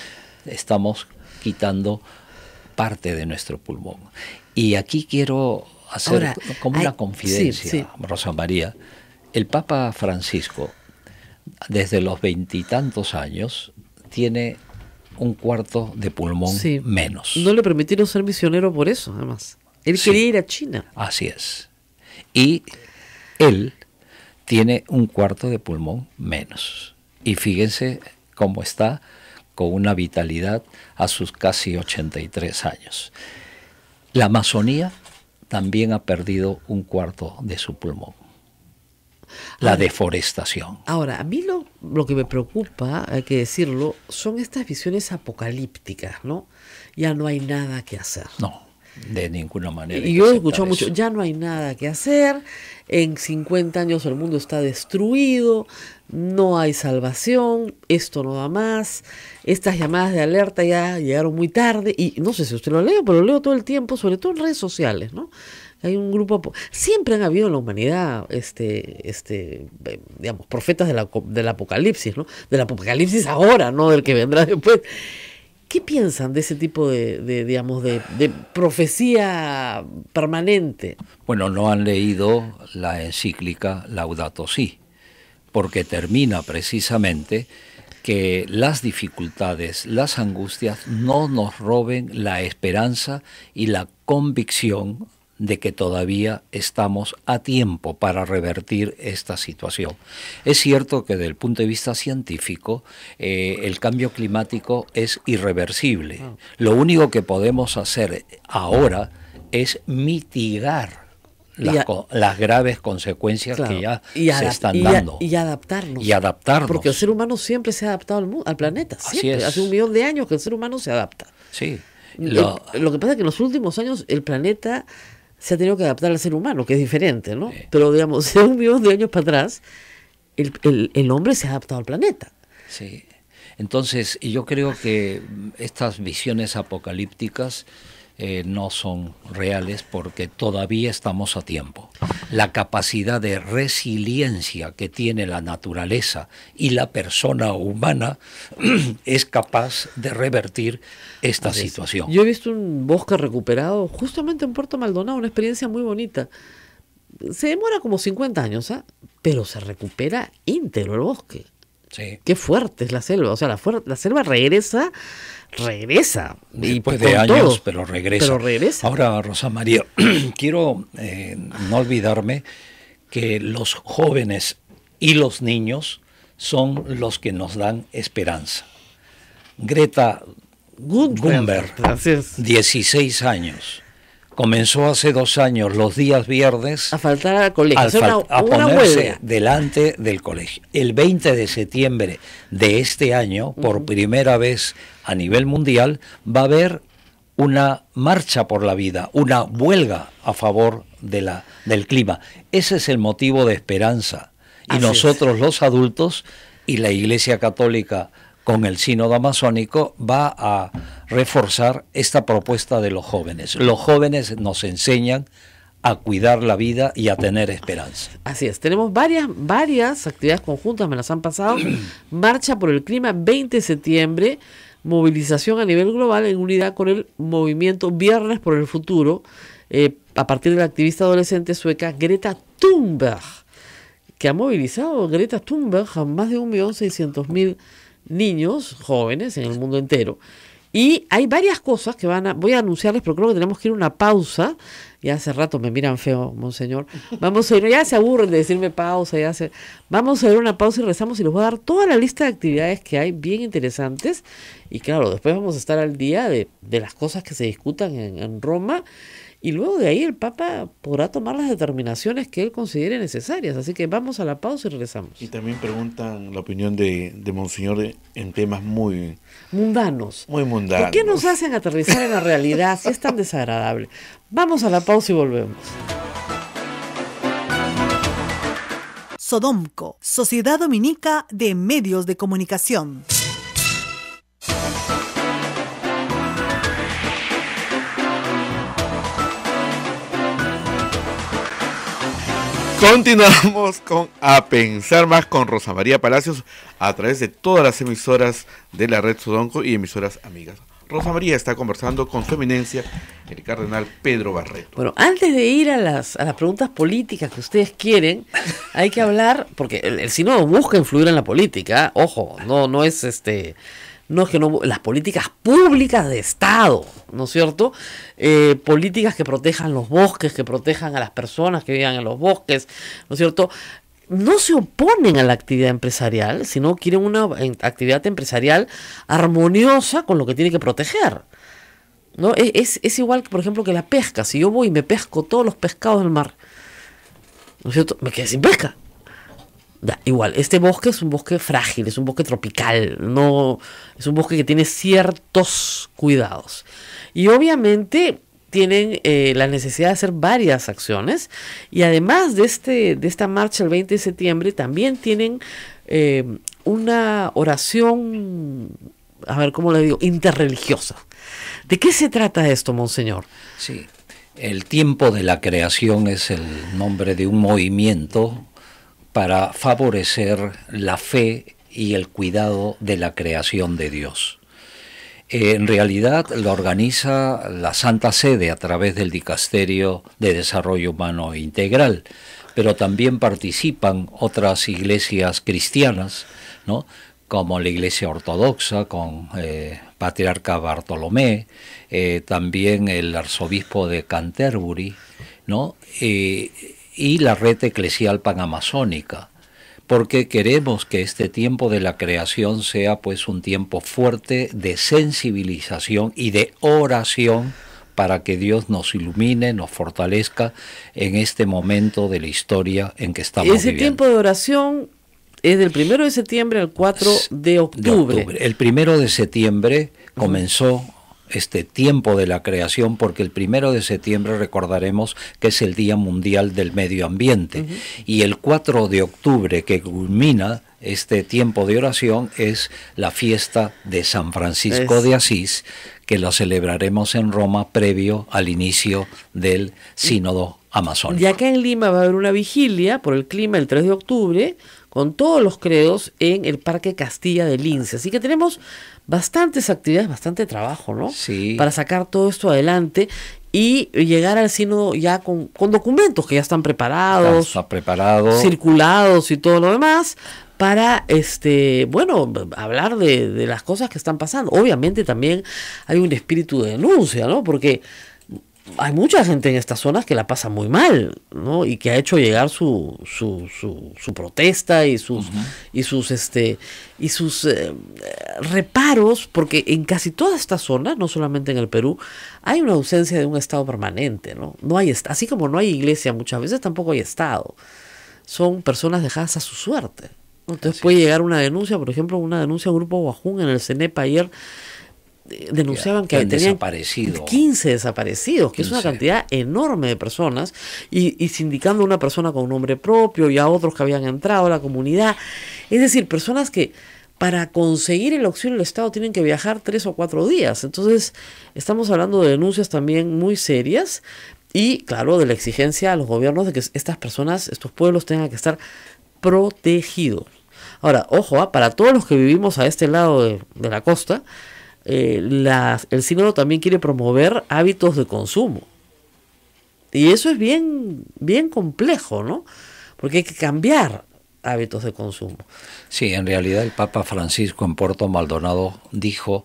estamos quitando parte de nuestro pulmón. Y aquí quiero hacer como una confidencia, Rosa María. El Papa Francisco, desde los veintitantos años, tiene un cuarto de pulmón menos. No le permitieron ser misionero por eso, además. Él quería ir a China. Así es. Y él tiene un cuarto de pulmón menos. Y fíjense cómo está con una vitalidad a sus casi 83 años. La Amazonía también ha perdido un cuarto de su pulmón. La deforestación. Ahora, a mí lo, lo, que me preocupa, hay que decirlo, son estas visiones apocalípticas, ¿no? Ya no hay nada que hacer. No. De ninguna manera. Y yo he escuchado mucho, ya no hay nada que hacer, en 50 años el mundo está destruido, no hay salvación, esto no da más, estas llamadas de alerta ya llegaron muy tarde, y no sé si usted lo lee, pero lo leo todo el tiempo, sobre todo en redes sociales, ¿no? Hay un grupo, siempre han habido en la humanidad, este, este, digamos, profetas del apocalipsis, ¿no? Del apocalipsis ahora, no del que vendrá después. ¿Qué piensan de ese tipo de, digamos, de, profecía permanente? Bueno, no han leído la encíclica Laudato Si, porque termina precisamente que las dificultades, las angustias no nos roben la esperanza y la convicción de que todavía estamos a tiempo para revertir esta situación. Es cierto que desde el punto de vista científico eh, el cambio climático es irreversible. Ah. Lo único que podemos hacer ahora es mitigar las, graves consecuencias que ya se están dando. Y, adaptarnos. Y adaptarnos. Porque el ser humano siempre se ha adaptado al, al planeta. Hace un millón de años que el ser humano se adapta. Sí. Mm, lo, eh, lo que pasa es que en los últimos años el planeta se ha tenido que adaptar al ser humano, que es diferente, ¿no? Pero digamos, de un millón de años para atrás, el, el, el hombre se ha adaptado al planeta. Sí. Entonces, yo creo que estas visiones apocalípticas eh, no son reales porque todavía estamos a tiempo. La capacidad de resiliencia que tiene la naturaleza y la persona humana es capaz de revertir esta situación. Yo he visto un bosque recuperado justamente en Puerto Maldonado, una experiencia muy bonita se demora como 50 años, ¿ah? pero se recupera íntegro el bosque. Sí. Qué fuerte es la selva. O sea, la selva regresa regresa. y pues de años, pero, regresa. Ahora, Rosa María, quiero eh, no olvidarme que los jóvenes y los niños son los que nos dan esperanza. Greta Gutenberg, 16 años comenzó hace dos años, los días viernes, a faltar al colegio, a ponerse delante del colegio. El 20 de septiembre de este año, por primera vez a nivel mundial, va a haber una marcha por la vida, una huelga a favor de la, del clima. Ese es el motivo de esperanza. Y nosotros los adultos y la Iglesia Católica con el sínodo amazónico va a reforzar esta propuesta de los jóvenes. Los jóvenes nos enseñan a cuidar la vida y a tener esperanza. Así es, tenemos varias, varias actividades conjuntas, me las han pasado. Marcha por el clima 20 de septiembre, movilización a nivel global en unidad con el movimiento Viernes por el Futuro, eh, a partir de la activista adolescente sueca Greta Thunberg, que ha movilizado Greta Thunberg a más de 1.600.000 niños, jóvenes en el mundo entero. Y hay varias cosas que van a, voy a anunciarles, pero creo que tenemos que ir a una pausa. Ya hace rato me miran feo, monseñor. Vamos a ir, ya se aburren de decirme pausa, ya se... Vamos a ir una pausa y rezamos y les voy a dar toda la lista de actividades que hay bien interesantes. Y claro, después vamos a estar al día de, de las cosas que se discutan en, en Roma y luego de ahí el Papa podrá tomar las determinaciones que él considere necesarias. Así que vamos a la pausa y regresamos. Y también preguntan la opinión de, Monseñor en temas muy... Mundanos. Muy mundanos. ¿Por qué nos hacen aterrizar en la realidad si es tan desagradable? Vamos a la pausa y volvemos. Sodomco, Sociedad Dominica de Medios de Comunicación. Continuamos con A Pensar Más con Rosa María Palacios a través de todas las emisoras de la red Sudonco y emisoras amigas. Rosa María está conversando con su eminencia, el cardenal Pedro Barreto. Bueno, antes de ir a las, a las preguntas políticas que ustedes quieren, hay que hablar, porque el, sino sínodo busca influir en la política, ojo, no, no es este no es que no, las políticas públicas de Estado, ¿no es cierto? Eh, políticas que protejan los bosques, que protejan a las personas que vivan en los bosques, ¿no es cierto? No se oponen a la actividad empresarial, sino quieren una actividad empresarial armoniosa con lo que tiene que proteger. ¿no? Es, es igual, por ejemplo, que la pesca. Si yo voy y me pesco todos los pescados del mar, ¿no es cierto? Me quedé sin pesca igual, este bosque es un bosque frágil, es un bosque tropical, no es un bosque que tiene ciertos cuidados. Y obviamente tienen eh, la necesidad de hacer varias acciones y además de, este, de esta marcha el 20 de septiembre también tienen eh, una oración, a ver cómo le digo, interreligiosa. ¿De qué se trata esto, monseñor? Sí, el tiempo de la creación es el nombre de un movimiento para favorecer la fe y el cuidado de la creación de Dios. Eh, en realidad la organiza la Santa Sede a través del Dicasterio de Desarrollo Humano e Integral, pero también participan otras iglesias cristianas, ¿no? como la Iglesia Ortodoxa con el eh, Patriarca Bartolomé, eh, también el Arzobispo de Canterbury, ¿no? y la red eclesial panamazónica, porque queremos que este tiempo de la creación sea pues un tiempo fuerte de sensibilización y de oración para que Dios nos ilumine, nos fortalezca en este momento de la historia en que estamos Ese viviendo. Ese tiempo de oración es del primero de septiembre al 4 de octubre. De octubre. El primero de septiembre comenzó este tiempo de la creación, porque el primero de septiembre recordaremos que es el Día Mundial del Medio Ambiente, y el 4 de octubre que culmina este tiempo de oración es la fiesta de San Francisco de Asís, que la celebraremos en Roma previo al inicio del sínodo amazónico. Ya que en Lima va a haber una vigilia por el clima el 3 de octubre, con todos los credos en el Parque Castilla del Lince. Así que tenemos bastantes actividades, bastante trabajo, ¿no? Sí. Para sacar todo esto adelante y llegar al sínodo ya con, documentos que ya están preparados, ya circulados y todo lo demás para este bueno hablar de, de las cosas que están pasando obviamente también hay un espíritu de denuncia no porque hay mucha gente en estas zonas que la pasa muy mal, ¿no? Y que ha hecho llegar su, su, protesta y sus, y sus, este, y sus eh, reparos, porque en casi toda esta zona, no solamente en el Perú, hay una ausencia de un Estado permanente, ¿no? no hay, así como no hay iglesia muchas veces, tampoco hay Estado. Son personas dejadas a su suerte. Entonces puede llegar una denuncia, por ejemplo, una denuncia del grupo Guajún en el CENEP ayer denunciaban que, 15 desaparecidos, que es una cantidad enorme de personas, y, y, sindicando a una persona con nombre propio y a otros que habían entrado a la comunidad. Es decir, personas que para conseguir el auxilio del Estado tienen que viajar tres o cuatro días. Entonces, estamos hablando de denuncias también muy serias y, claro, de la exigencia a los gobiernos de que estas personas, estos pueblos tengan que estar protegidos. Ahora, ojo, ¿ah? para todos los que vivimos a este lado de la costa, eh, el símbolo también quiere promover hábitos de consumo. Y eso es bien, bien complejo, ¿no? Porque hay que cambiar hábitos de consumo. Sí, en realidad el Papa Francisco en Puerto Maldonado dijo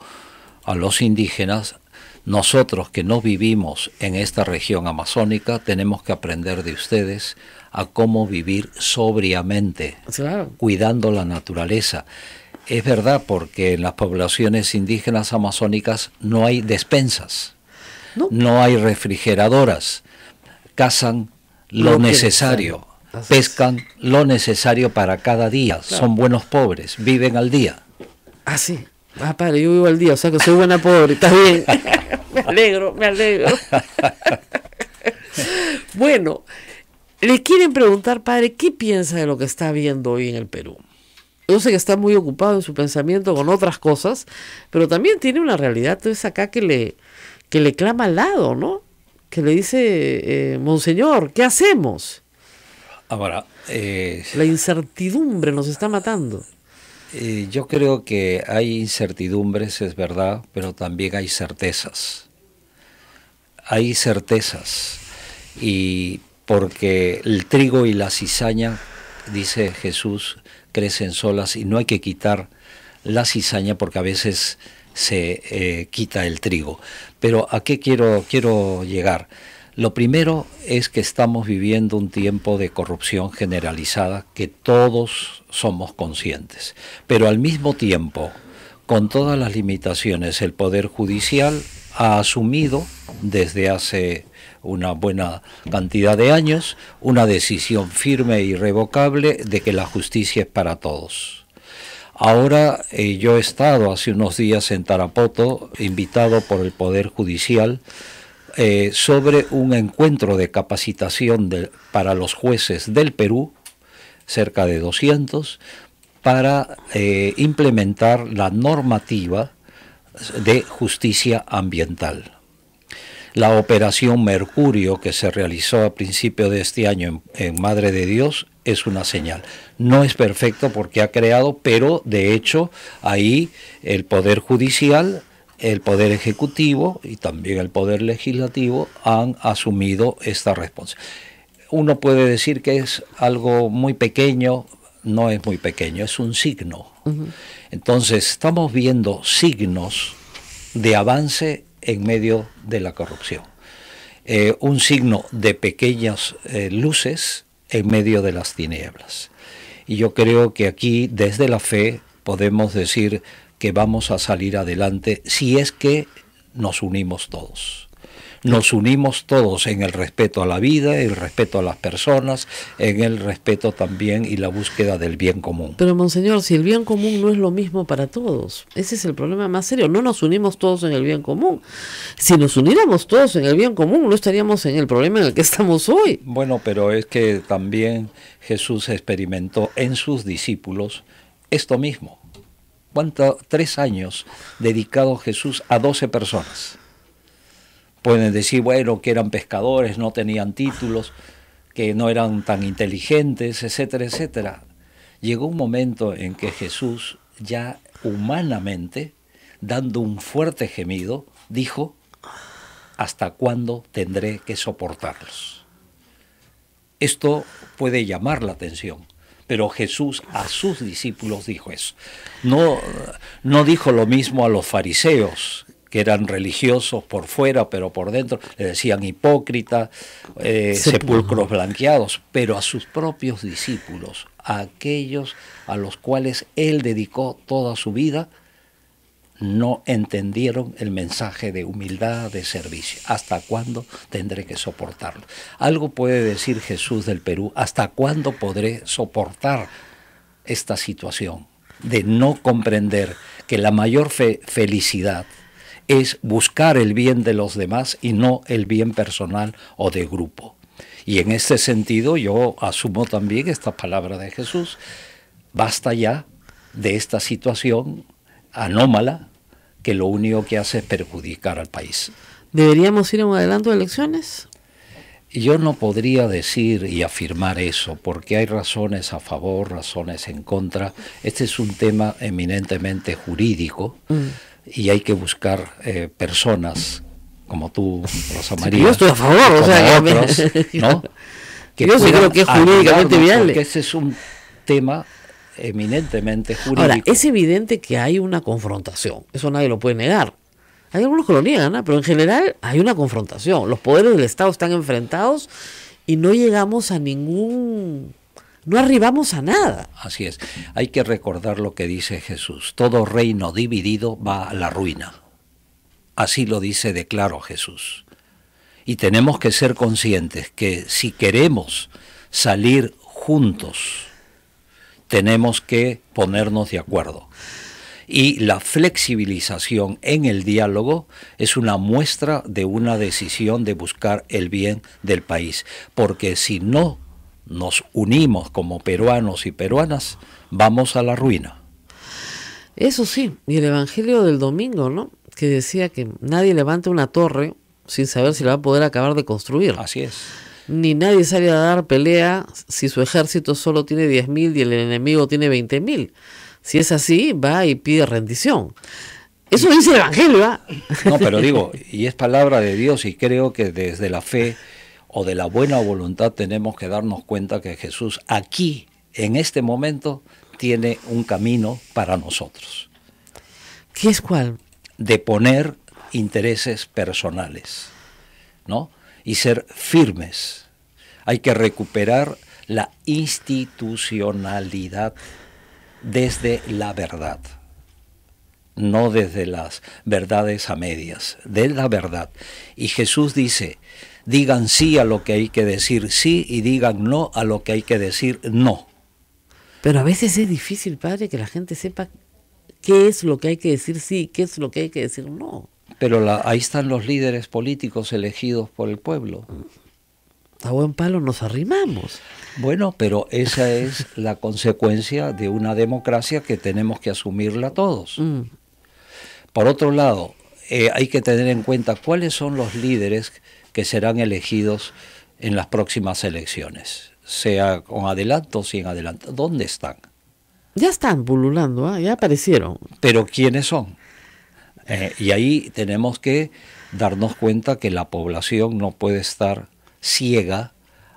a los indígenas, nosotros que no vivimos en esta región amazónica tenemos que aprender de ustedes a cómo vivir sobriamente, cuidando la naturaleza. Es verdad, porque en las poblaciones indígenas amazónicas no hay despensas, no, hay refrigeradoras, cazan lo, necesario, pescan lo necesario para cada día, son buenos pobres, viven al día. Ah, sí. Ah, padre, yo vivo al día, o sea que soy buena pobre, está bien. me alegro, me alegro. bueno, le quieren preguntar, padre, ¿qué piensa de lo que está viendo hoy en el Perú? Yo sé que está muy ocupado en su pensamiento con otras cosas, pero también tiene una realidad entonces acá que le, que le clama al lado, ¿no? Que le dice, eh, Monseñor, ¿qué hacemos? Ahora, eh, la incertidumbre nos está matando. Eh, yo creo que hay incertidumbres, es verdad, pero también hay certezas. Hay certezas. Y porque el trigo y la cizaña, dice Jesús, crecen solas y no hay que quitar la cizaña porque a veces se eh, quita el trigo. Pero ¿a qué quiero, quiero llegar? Lo primero es que estamos viviendo un tiempo de corrupción generalizada que todos somos conscientes. Pero al mismo tiempo, con todas las limitaciones, el Poder Judicial ha asumido desde hace una buena cantidad de años, una decisión firme e irrevocable de que la justicia es para todos. Ahora eh, yo he estado hace unos días en Tarapoto, invitado por el Poder Judicial, eh, sobre un encuentro de capacitación para los jueces del Perú, cerca de 200, para eh, implementar la normativa de justicia ambiental. La operación Mercurio que se realizó a principio de este año en, Madre de Dios es una señal. No es perfecto porque ha creado, pero de hecho ahí el Poder Judicial el Poder Ejecutivo y también el Poder Legislativo han asumido esta respuesta. Uno puede decir que es algo muy pequeño, no es muy pequeño, es un signo. Entonces, estamos viendo signos de avance en medio de la corrupción. Eh, un signo de pequeñas eh, luces en medio de las tinieblas. Y yo creo que aquí, desde la fe, podemos decir que vamos a salir adelante si es que nos unimos todos nos unimos todos en el respeto a la vida, el respeto a las personas, en el respeto también y la búsqueda del bien común. Pero monseñor, si el bien común no es lo mismo para todos, ese es el problema más serio, no nos unimos todos en el bien común. Si nos uniéramos todos en el bien común, no estaríamos en el problema en el que estamos hoy. Bueno, pero es que también Jesús experimentó en sus discípulos esto mismo. ¿Cuánto? Tres años dedicado Jesús a doce personas. Pueden decir, bueno, que eran pescadores, no tenían títulos, que no eran tan inteligentes, etcétera, etcétera. Llegó un momento en que Jesús, ya humanamente, dando un fuerte gemido, dijo, ¿hasta cuándo tendré que soportarlos? Esto puede llamar la atención, pero Jesús a sus discípulos dijo eso. No, no dijo lo mismo a los fariseos, que eran religiosos por fuera, pero por dentro, le decían hipócrita, eh, sepulcros blanqueados, pero a sus propios discípulos, a aquellos a los cuales él dedicó toda su vida, no entendieron el mensaje de humildad, de servicio. ¿Hasta cuándo tendré que soportarlo? Algo puede decir Jesús del Perú, ¿hasta cuándo podré soportar esta situación de no comprender que la mayor felicidad es buscar el bien de los demás y no el bien personal o de grupo. Y en este sentido yo asumo también esta palabra de Jesús. Basta ya de esta situación anómala que lo único que hace es perjudicar al país. ¿Deberíamos ir en adelanto elecciones? Yo no podría decir y afirmar eso, porque hay razones a favor, razones en contra. Este es un tema eminentemente jurídico. Mm y hay que buscar eh, personas como tú, Rosa María. yo estoy a favor, o sea, otros, yo sí creo que es jurídicamente viable. Porque ese es un tema eminentemente jurídico. Ahora, es evidente que hay una confrontación, eso nadie lo puede negar. Hay algunos que lo niegan, ¿eh? pero en general hay una confrontación. Los poderes del Estado están enfrentados y no llegamos a ningún no arribamos a nada. Así es. Hay que recordar lo que dice Jesús. Todo reino dividido va a la ruina. Así lo dice de claro Jesús. Y tenemos que ser conscientes que si queremos salir juntos, tenemos que ponernos de acuerdo. Y la flexibilización en el diálogo es una muestra de una decisión de buscar el bien del país. Porque si no nos unimos como peruanos y peruanas, vamos a la ruina. Eso sí, y el Evangelio del domingo, ¿no? Que decía que nadie levanta una torre sin saber si la va a poder acabar de construir. Así es. Ni nadie sale a dar pelea si su ejército solo tiene 10.000 y el enemigo tiene 20.000. Si es así, va y pide rendición. Eso dice el Evangelio, ¿ah? No, pero digo, y es palabra de Dios y creo que desde la fe o de la buena voluntad tenemos que darnos cuenta que Jesús aquí, en este momento, tiene un camino para nosotros. ¿Qué es cuál? De poner intereses personales, ¿no? Y ser firmes. Hay que recuperar la institucionalidad desde la verdad, no desde las verdades a medias, de la verdad. Y Jesús dice, digan sí a lo que hay que decir sí y digan no a lo que hay que decir no. Pero a veces es difícil, padre, que la gente sepa qué es lo que hay que decir sí y qué es lo que hay que decir no. Pero ahí están los líderes políticos elegidos por el pueblo. A buen palo nos arrimamos. Bueno, pero esa es la consecuencia de una democracia que tenemos que asumirla todos. Mm. Por otro lado, eh, hay que tener en cuenta cuáles son los líderes que serán elegidos en las próximas elecciones, sea con adelanto o en adelanto. ¿Dónde están? Ya están pululando, ¿ah? ya aparecieron. Pero ¿quiénes son? Eh, y ahí tenemos que darnos cuenta que la población no puede estar ciega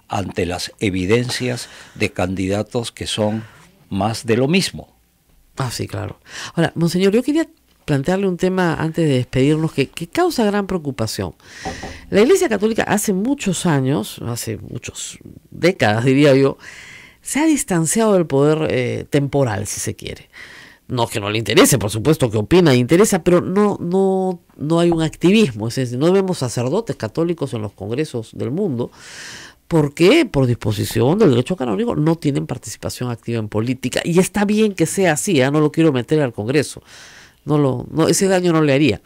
ante las evidencias de candidatos que son más de lo mismo. Ah, sí, claro. Ahora, monseñor, yo quería plantearle un tema antes de despedirnos que, causa gran preocupación. La Iglesia Católica hace muchos años, hace muchas décadas diría yo, se ha distanciado del poder eh, temporal, si se quiere. No que no le interese, por supuesto que opina e interesa, pero no, no, no hay un activismo, es decir, no vemos sacerdotes católicos en los congresos del mundo, porque por disposición del derecho canónico no tienen participación activa en política. Y está bien que sea así, ¿eh? no lo quiero meter al Congreso no lo, no, ese daño no le haría.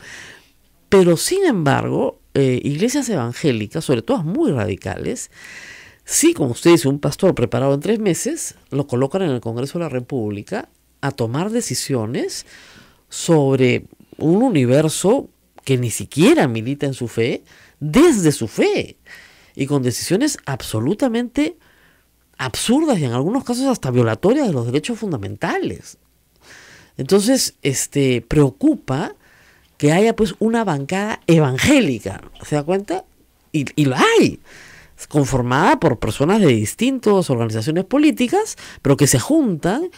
Pero sin embargo, eh, iglesias evangélicas, sobre todo muy radicales, sí, como usted dice, un pastor preparado en tres meses, lo colocan en el Congreso de la República a tomar decisiones sobre un universo que ni siquiera milita en su fe, desde su fe, y con decisiones absolutamente absurdas y en algunos casos hasta violatorias de los derechos fundamentales. Entonces, este, preocupa que haya pues una bancada evangélica, ¿se da cuenta? Y, y lo hay, conformada por personas de distintas organizaciones políticas, pero que se juntan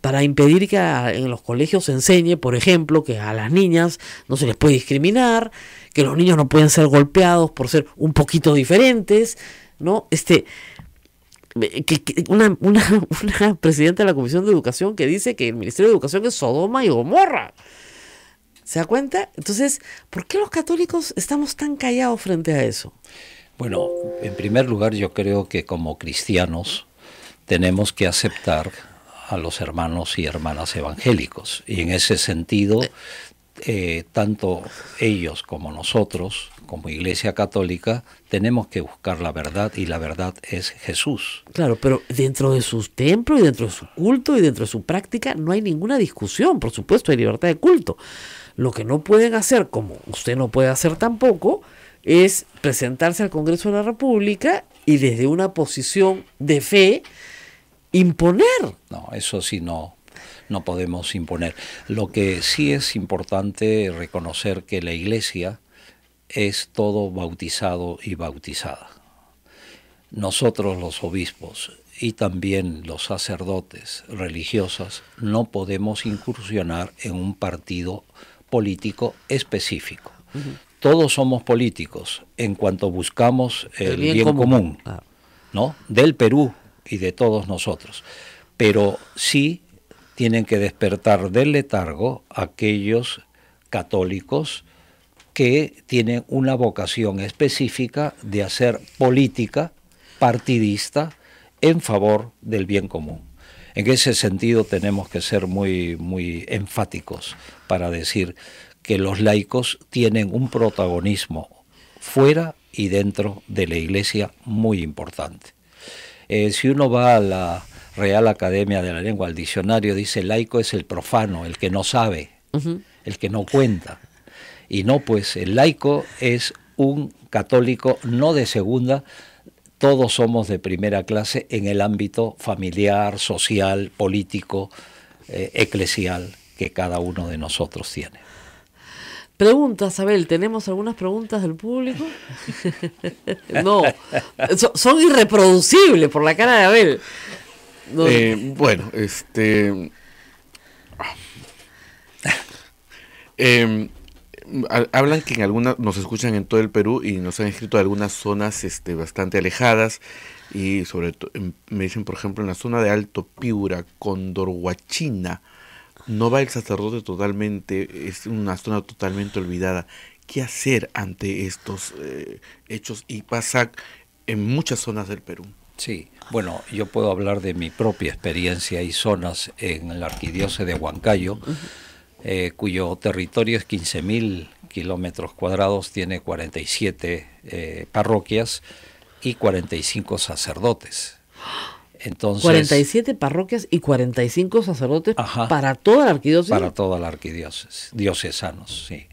para impedir que en los colegios se enseñe, por ejemplo, que a las niñas no se les puede discriminar, que los niños no pueden ser golpeados por ser un poquito diferentes, ¿no? Este, una, una, una presidenta de la Comisión de Educación que dice que el Ministerio de Educación es Sodoma y Gomorra. ¿Se da cuenta? Entonces, ¿por qué los católicos estamos tan callados frente a eso? Bueno, en primer lugar yo creo que como cristianos tenemos que aceptar a los hermanos y hermanas evangélicos. Y en ese sentido eh, eh, tanto ellos como nosotros, como Iglesia Católica, tenemos que buscar la verdad y la verdad es Jesús. Claro, pero dentro de sus templos y dentro de su culto y dentro de su práctica no hay ninguna discusión, por supuesto, hay libertad de culto. Lo que no pueden hacer, como usted no puede hacer tampoco, es presentarse al Congreso de la República y desde una posición de fe imponer. No, eso sí no no podemos imponer. Lo que sí es importante reconocer que la iglesia es todo bautizado y bautizada. Nosotros los obispos y también los sacerdotes religiosos no podemos incursionar en un partido político específico. Todos somos políticos en cuanto buscamos el, bien, común, ah. ¿no? del Perú y de todos nosotros. Pero sí tienen que despertar del letargo aquellos católicos que tienen una vocación específica de hacer política partidista en favor del bien común. En ese sentido tenemos que ser muy, muy enfáticos para decir que los laicos tienen un protagonismo fuera y dentro de la iglesia muy importante. Eh, si uno va a la, Real Academia de la Lengua, el diccionario, dice laico es el profano, el que no sabe, el que no cuenta. Y no, pues el laico es un católico no de segunda, todos somos de primera clase en el ámbito familiar, social, político, eh, eclesial que cada uno de nosotros tiene. Preguntas, Abel, ¿tenemos algunas preguntas del público? no, son irreproducibles por la cara de Abel. Eh, bueno, este. Em, hablan que en algunas nos escuchan en todo el Perú y nos han escrito de algunas zonas este, bastante alejadas y sobre todo em, me dicen por ejemplo en la zona de Alto Piura, Condorhuachina, no va el sacerdote totalmente, es una zona totalmente olvidada. ¿Qué hacer ante estos eh, hechos? Y pasa en muchas zonas del Perú. Sí, bueno, yo puedo hablar de mi propia experiencia y zonas en la arquidiócesis de Huancayo, eh, cuyo territorio es 15.000 kilómetros cuadrados, tiene 47 eh, parroquias y 45 sacerdotes. Entonces, 47 parroquias y 45 sacerdotes para toda la arquidiócesis. Para toda la arquidiócesis, diocesanos, sí.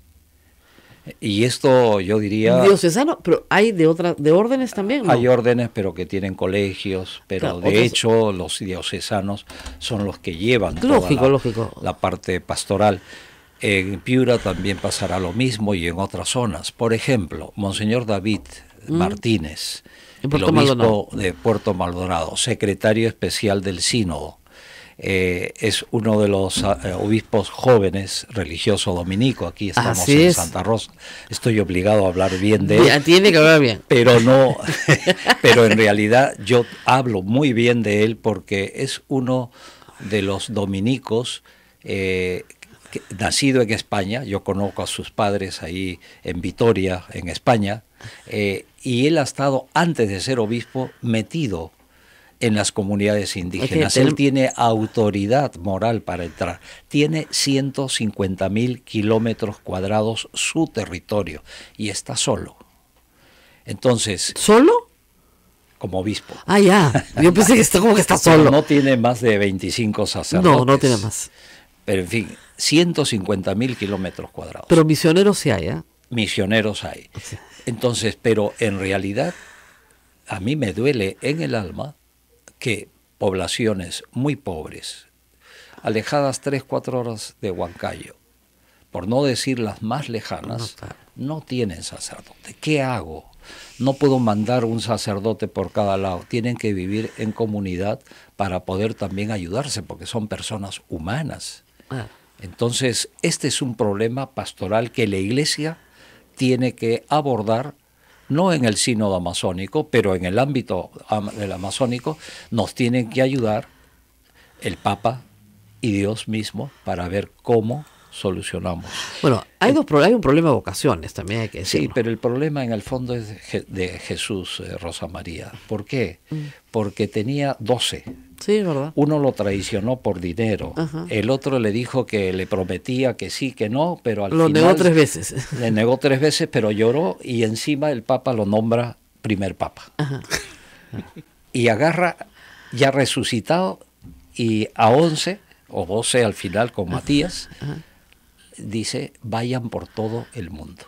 Y esto yo diría... Diocesano, pero hay de, otra, de órdenes también. Hay órdenes, pero que tienen colegios, pero de hecho los diocesanos son los que llevan toda la, la parte pastoral. En Piura también pasará lo mismo y en otras zonas. Por ejemplo, Monseñor David mm. Martínez, el obispo de Puerto Maldonado, secretario especial del sínodo, eh, es uno de los ah, eh, obispos jóvenes religioso dominico. Aquí estamos en Santa Rosa. Estoy obligado a hablar bien de él. Tiene que hablar bien. Pero no, pero en realidad yo hablo muy bien de él porque es uno de los dominicos eh, nacido en España, yo conozco a sus padres ahí en Vitoria, en España, y él ha estado, antes de ser obispo, metido en las comunidades indígenas. Él tiene autoridad moral para entrar. Tiene 150.000 kilómetros cuadrados su territorio y está solo. Entonces. ¿Solo? Como obispo. Ah, ya. Yo pensé que está como que está solo. no tiene más de 25 sacerdotes. No, no tiene más. Pero en fin, 150.000 mil kilómetros cuadrados. Pero misioneros sí hay, ¿eh? Misioneros hay. Entonces, pero en realidad, a mí me duele en el alma que poblaciones muy pobres, alejadas tres, 4 horas de Huancayo, por no decir las más lejanas, no tienen sacerdote. ¿Qué hago? No puedo mandar un sacerdote por cada lado. Tienen que vivir en comunidad para poder también ayudarse, porque son personas humanas. Ah. Entonces, este es un problema pastoral que la iglesia tiene que abordar no en el sínodo amazónico, pero en el ámbito del amazónico, nos tienen que ayudar el Papa y Dios mismo para ver cómo solucionamos. Bueno, hay, eh, dos, hay un problema de vocaciones también, hay que decir. Sí, pero el problema en el fondo es de, Jesús, eh, Rosa María. ¿Por qué? Mm. Porque tenía doce. Sí, ¿verdad? Uno lo traicionó por dinero, el otro le dijo que le prometía que sí, que no, pero al final... Lo negó tres veces. Le negó tres veces, pero lloró y encima el Papa lo nombra primer Papa. Y agarra, ya resucitado, y a once o doce al final con Matías, dice, vayan por todo el mundo.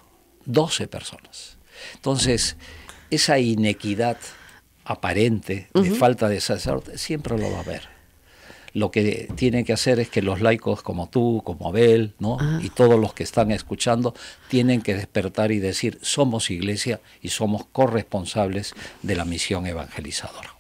12 personas. Entonces, esa inequidad aparente de falta de sacerdote siempre lo va a haber. Lo que tiene que hacer es que los laicos como tú, como Abel, ¿no? Ah. y todos los que están escuchando, tienen que despertar y decir, somos iglesia y somos corresponsables de la misión evangelizadora.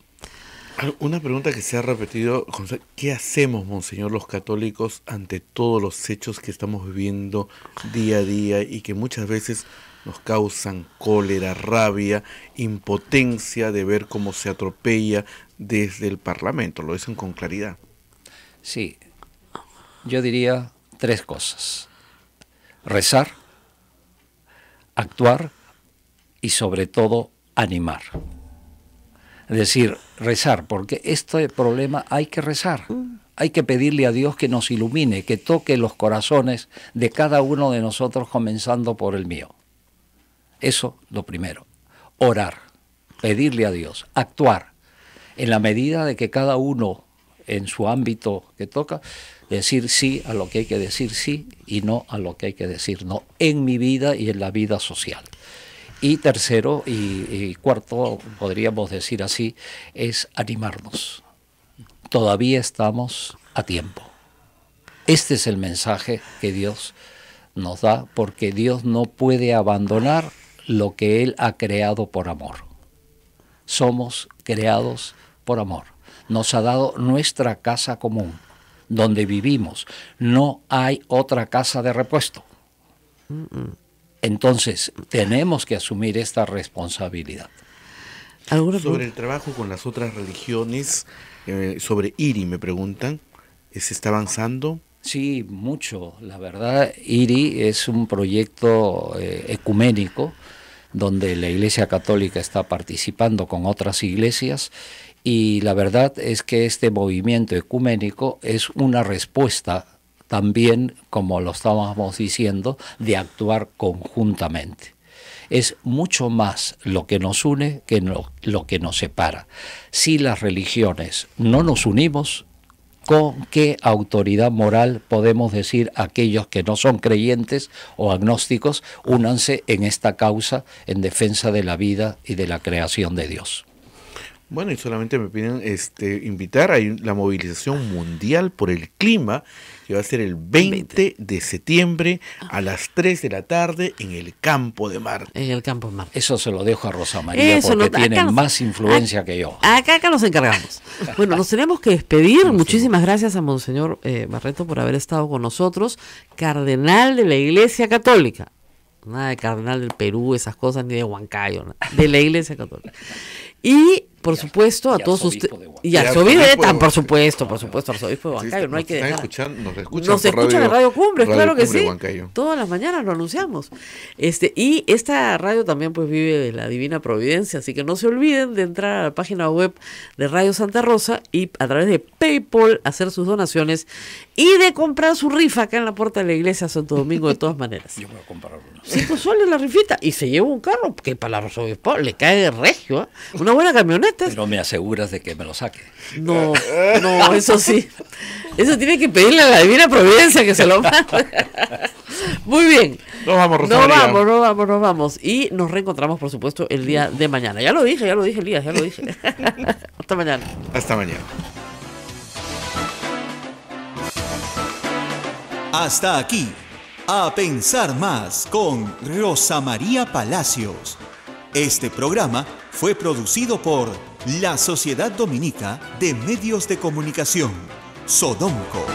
Una pregunta que se ha repetido, ¿qué hacemos, Monseñor, los católicos ante todos los hechos que estamos viviendo día a día y que muchas veces nos causan cólera, rabia, impotencia de ver cómo se atropella desde el Parlamento? Lo dicen con claridad. Sí, yo diría tres cosas. Rezar, actuar y sobre todo animar. Es decir, rezar, porque este problema hay que rezar. Hay que pedirle a Dios que nos ilumine, que toque los corazones de cada uno de nosotros, comenzando por el mío. Eso lo primero. Orar, pedirle a Dios, actuar. En la medida de que cada uno en su ámbito que toca, decir sí a lo que hay que decir sí y no a lo que hay que decir no en mi vida y en la vida social. Y tercero y, cuarto, podríamos decir así, es animarnos. Todavía estamos a tiempo. Este es el mensaje que Dios nos da, porque Dios no puede abandonar lo que Él ha creado por amor. Somos creados por amor. Nos ha dado nuestra casa común, donde vivimos. No hay otra casa de repuesto. Mm, mm. Entonces, tenemos que asumir esta responsabilidad. Sobre el trabajo con las otras religiones, eh, sobre IRI me preguntan, eh, ¿se está avanzando? Sí, mucho. La verdad, IRI es un proyecto eh, ecuménico donde la Iglesia Católica está participando con otras iglesias y la verdad es que este movimiento ecuménico es una respuesta también, como lo estábamos diciendo, de actuar conjuntamente. Es mucho más lo que nos une que lo, que nos separa. Si las religiones no nos unimos, ¿con qué autoridad moral podemos decir a aquellos que no son creyentes o agnósticos, únanse en esta causa en defensa de la vida y de la creación de Dios? Bueno, y solamente me piden este, invitar a la movilización mundial por el clima, que va a ser el 20, de septiembre ah. a las 3 de la tarde en el Campo de Mar. En el Campo de Mar. Eso se lo dejo a Rosa María porque tiene más influencia que yo. Acá, acá nos encargamos. Bueno, nos tenemos que despedir. Muchísimas gracias a Monseñor eh, Barreto por haber estado con nosotros, cardenal de la Iglesia Católica. Nada de cardenal del Perú, esas cosas, ni de Huancayo, de la Iglesia Católica. Y por supuesto, a todos ustedes. Y al por supuesto, por supuesto, de Huancayo, no hay que nos escuchan, nos radio, en Radio claro que sí. Todas las mañanas lo anunciamos. este Y esta radio también pues vive de la Divina Providencia, así que no se olviden de entrar a la página web de Radio Santa Rosa y a través de PayPal hacer sus donaciones y de comprar su rifa acá en la puerta de la iglesia Santo Domingo, de todas maneras. Yo voy a comprar una. pues suele la rifita y se lleva un carro que para la le cae de regio, ¿eh? una buena camioneta no Pero me aseguras de que me lo saque. No, no, eso sí. Eso tiene que pedirle a la divina providencia que se lo mande. Muy bien. Nos vamos, Nos vamos, nos vamos, nos vamos. Y nos reencontramos, por supuesto, el día de mañana. Ya lo dije, ya lo dije, Elías, ya lo dije. Hasta mañana. Hasta mañana. Hasta aquí. A pensar más con Rosa María Palacios. Este programa fue producido por la Sociedad Dominica de Medios de Comunicación, Sodomco.